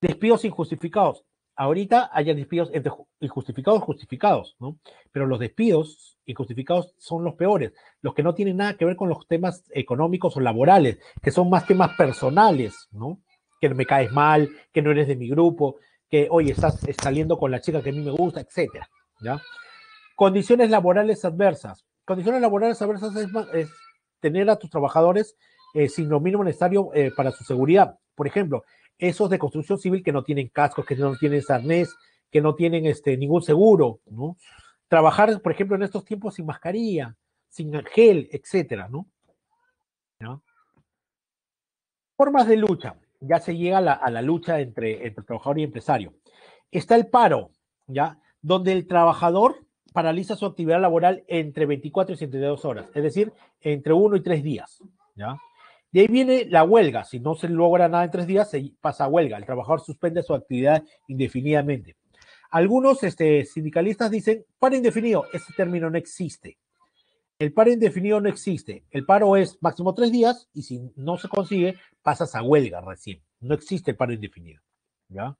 Despidos injustificados. Ahorita hay despidos entre injustificados y justificados, ¿no? Pero los despidos injustificados son los peores, los que no tienen nada que ver con los temas económicos o laborales, que son más temas personales, ¿no? Que me caes mal, que no eres de mi grupo, que hoy estás saliendo con la chica que a mí me gusta, etcétera, ¿ya? Condiciones laborales adversas. Condiciones laborales adversas es tener a tus trabajadores eh, sin lo mínimo necesario eh, para su seguridad. Por ejemplo, esos de construcción civil que no tienen cascos, que no tienen sarnés, que no tienen este, ningún seguro, ¿no? Trabajar, por ejemplo, en estos tiempos sin mascarilla, sin gel, etcétera, ¿no? Formas de lucha. Ya se llega a la, lucha entre, entre trabajador y empresario. Está el paro, ¿ya? Donde el trabajador paraliza su actividad laboral entre 24 y 72 horas, es decir, entre 1 y 3 días. ¿ya? Y ahí viene la huelga. Si no se logra nada en tres días, se pasa a huelga. El trabajador suspende su actividad indefinidamente. Algunos este, sindicalistas dicen, paro indefinido, ese término no existe. El paro indefinido no existe. El paro es máximo tres días y si no se consigue, pasas a huelga recién. No existe el paro indefinido. ¿ya?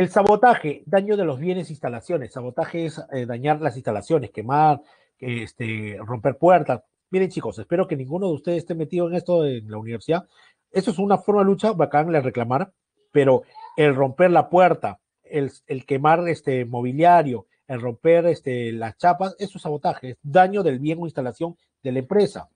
El sabotaje, daño de los bienes, e instalaciones. Sabotaje es eh, dañar las instalaciones, quemar, este, romper puertas. Miren, chicos, espero que ninguno de ustedes esté metido en esto en la universidad. Eso es una forma de lucha, bacán, le reclamar, pero el romper la puerta, el, el quemar este mobiliario, el romper este, las chapas, eso es sabotaje, es daño del bien o instalación de la empresa.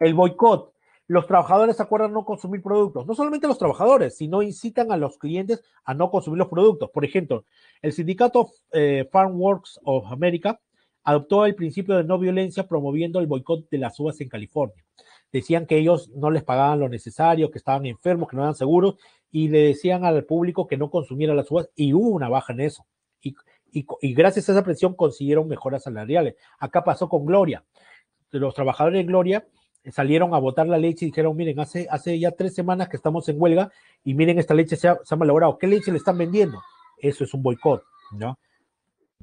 El boicot, los trabajadores acuerdan no consumir productos. No solamente los trabajadores, sino incitan a los clientes a no consumir los productos. Por ejemplo, el sindicato eh, Farm Works of America adoptó el principio de no violencia promoviendo el boicot de las uvas en California. Decían que ellos no les pagaban lo necesario, que estaban enfermos, que no eran seguros y le decían al público que no consumiera las uvas y hubo una baja en eso. Y, y gracias a esa presión consiguieron mejoras salariales. Acá pasó con Gloria. Los trabajadores de Gloria salieron a votar la leche y dijeron, miren, hace, hace ya tres semanas que estamos en huelga y miren, esta leche se ha, se malogrado. ¿Qué leche le están vendiendo? Eso es un boicot, ¿no?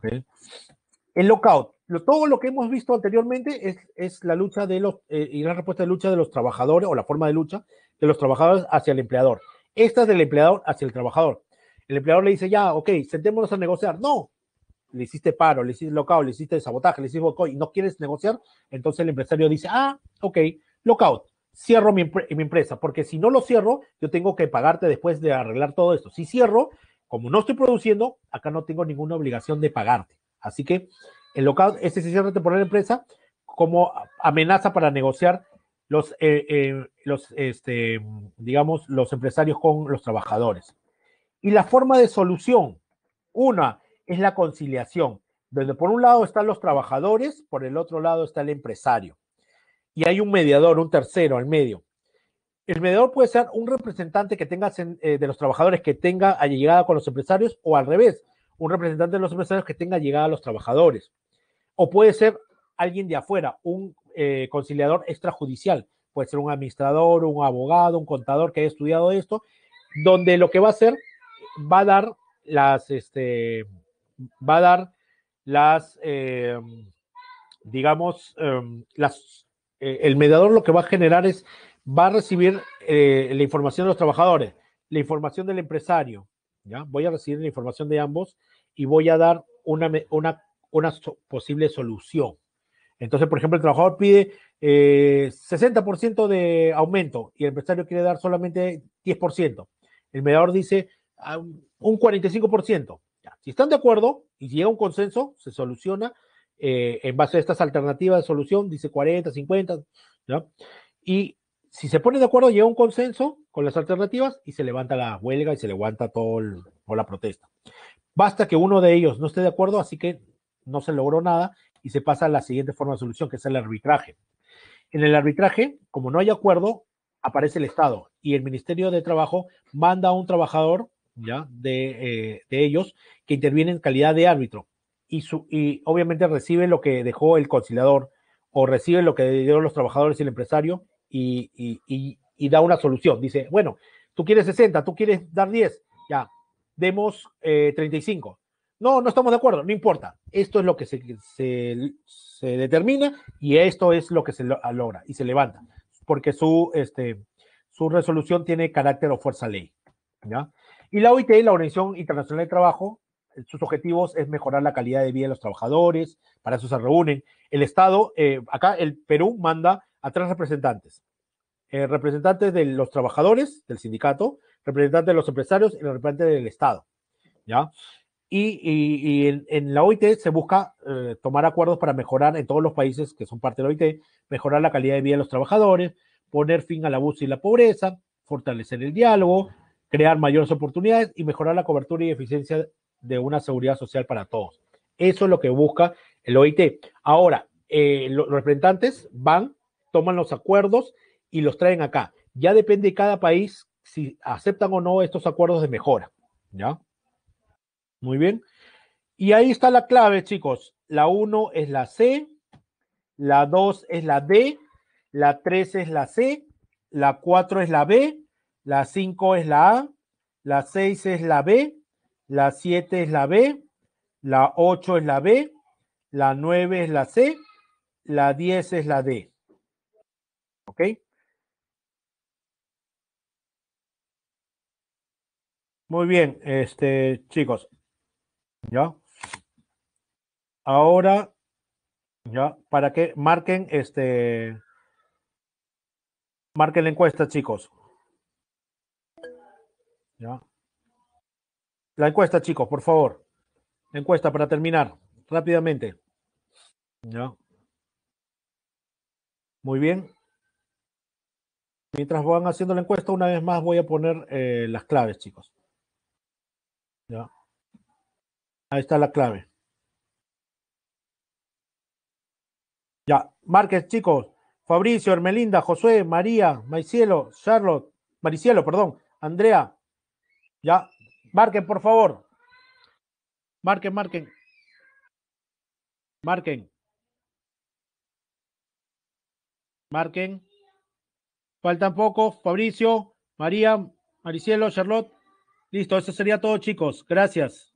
El lockout. todo lo que hemos visto anteriormente es, la lucha de los, eh, y la respuesta de lucha de los trabajadores o la forma de lucha de los trabajadores hacia el empleador. Esta es del empleador hacia el trabajador. El empleador le dice, ya, ok, sentémonos a negociar. No, le hiciste paro, le hiciste lockout, le hiciste sabotaje, le hiciste y no quieres negociar, entonces el empresario dice, ah, ok, lockout, cierro mi, empresa, porque si no lo cierro, yo tengo que pagarte después de arreglar todo esto. Si cierro, como no estoy produciendo, acá no tengo ninguna obligación de pagarte. Así que el lockout, es se poner temporal empresa como amenaza para negociar los, eh, eh, los este, digamos, los empresarios con los trabajadores. Y la forma de solución, una, es la conciliación, donde por un lado están los trabajadores, por el otro lado está el empresario. Y hay un mediador, un tercero al medio. El mediador puede ser un representante que tenga eh, de los trabajadores que tenga llegada con los empresarios o al revés, un representante de los empresarios que tenga llegada a los trabajadores. O puede ser alguien de afuera, un eh, conciliador extrajudicial, puede ser un administrador, un abogado, un contador que haya estudiado esto, donde lo que va a hacer va a dar las, este, va a dar las, em, digamos, em, las, eh, el mediador lo que va a generar es, va a recibir eh, la información de los trabajadores, la información del empresario, ¿ya? Voy a recibir la información de ambos y voy a dar una, posible solución. Entonces, por ejemplo, el trabajador pide 60% eh, de aumento y el empresario quiere dar solamente 10%. El mediador dice ah, un 45%. Si están de acuerdo y llega un consenso, se soluciona eh, en base a estas alternativas de solución, dice 40, 50, ¿no? Y si se pone de acuerdo, llega un consenso con las alternativas y se levanta la huelga y se levanta todo o la protesta. Basta que uno de ellos no esté de acuerdo, así que no se logró nada y se pasa a la siguiente forma de solución, que es el arbitraje. En el arbitraje, como no hay acuerdo, aparece el Estado y el Ministerio de Trabajo manda a un trabajador eh, de, ellos, que intervienen en calidad de árbitro y, su, y obviamente recibe lo que dejó el conciliador o recibe lo que dieron los trabajadores y el empresario y, da una solución. Dice, bueno, tú quieres 60, tú quieres dar 10, ya, demos 35. Eh, no, no estamos de acuerdo, no importa. Esto es lo que se, determina y esto es lo que se logra y se levanta, porque su, este, su resolución tiene carácter o fuerza ley. ¿ya? Y la OIT, la Organización Internacional de Trabajo, sus objetivos es mejorar la calidad de vida de los trabajadores, para eso se reúnen. El Estado, eh, acá el Perú manda a tres representantes, eh, representantes de los trabajadores del sindicato, representantes de los empresarios y representantes del Estado. ¿ya? Y, en, la OIT se busca eh, tomar acuerdos para mejorar en todos los países que son parte de la OIT, mejorar la calidad de vida de los trabajadores, poner fin al abuso y la pobreza, fortalecer el diálogo, crear mayores oportunidades y mejorar la cobertura y eficiencia de una seguridad social para todos. Eso es lo que busca el OIT. Ahora, eh, los representantes van, toman los acuerdos y los traen acá. Ya depende de cada país si aceptan o no estos acuerdos de mejora. ¿Ya? Muy bien. Y ahí está la clave, chicos. La 1 es la C, la 2 es la D, la 3 es la C, la 4 es la B la 5 es la A, la 6 es la B, la 7 es la B, la 8 es la B, la 9 es la C, la 10 es la D. ¿Ok? Muy bien, este, chicos. ¿Ya? Ahora, ¿ya? Para que marquen, este, marquen la encuesta, chicos. La encuesta, chicos, por favor. La encuesta para terminar rápidamente. ¿Ya? Muy bien. Mientras van haciendo la encuesta, una vez más voy a poner eh, las claves, chicos. ¿Ya? Ahí está la clave. Ya, Márquez, chicos. Fabricio, Hermelinda, José, María, Maicielo, Charlotte, Maricielo, perdón, Andrea, ya, marquen, por favor. Marquen, marquen. Marquen. Marquen. Faltan poco. Fabricio, María, Maricielo, Charlotte. Listo, eso sería todo, chicos. Gracias.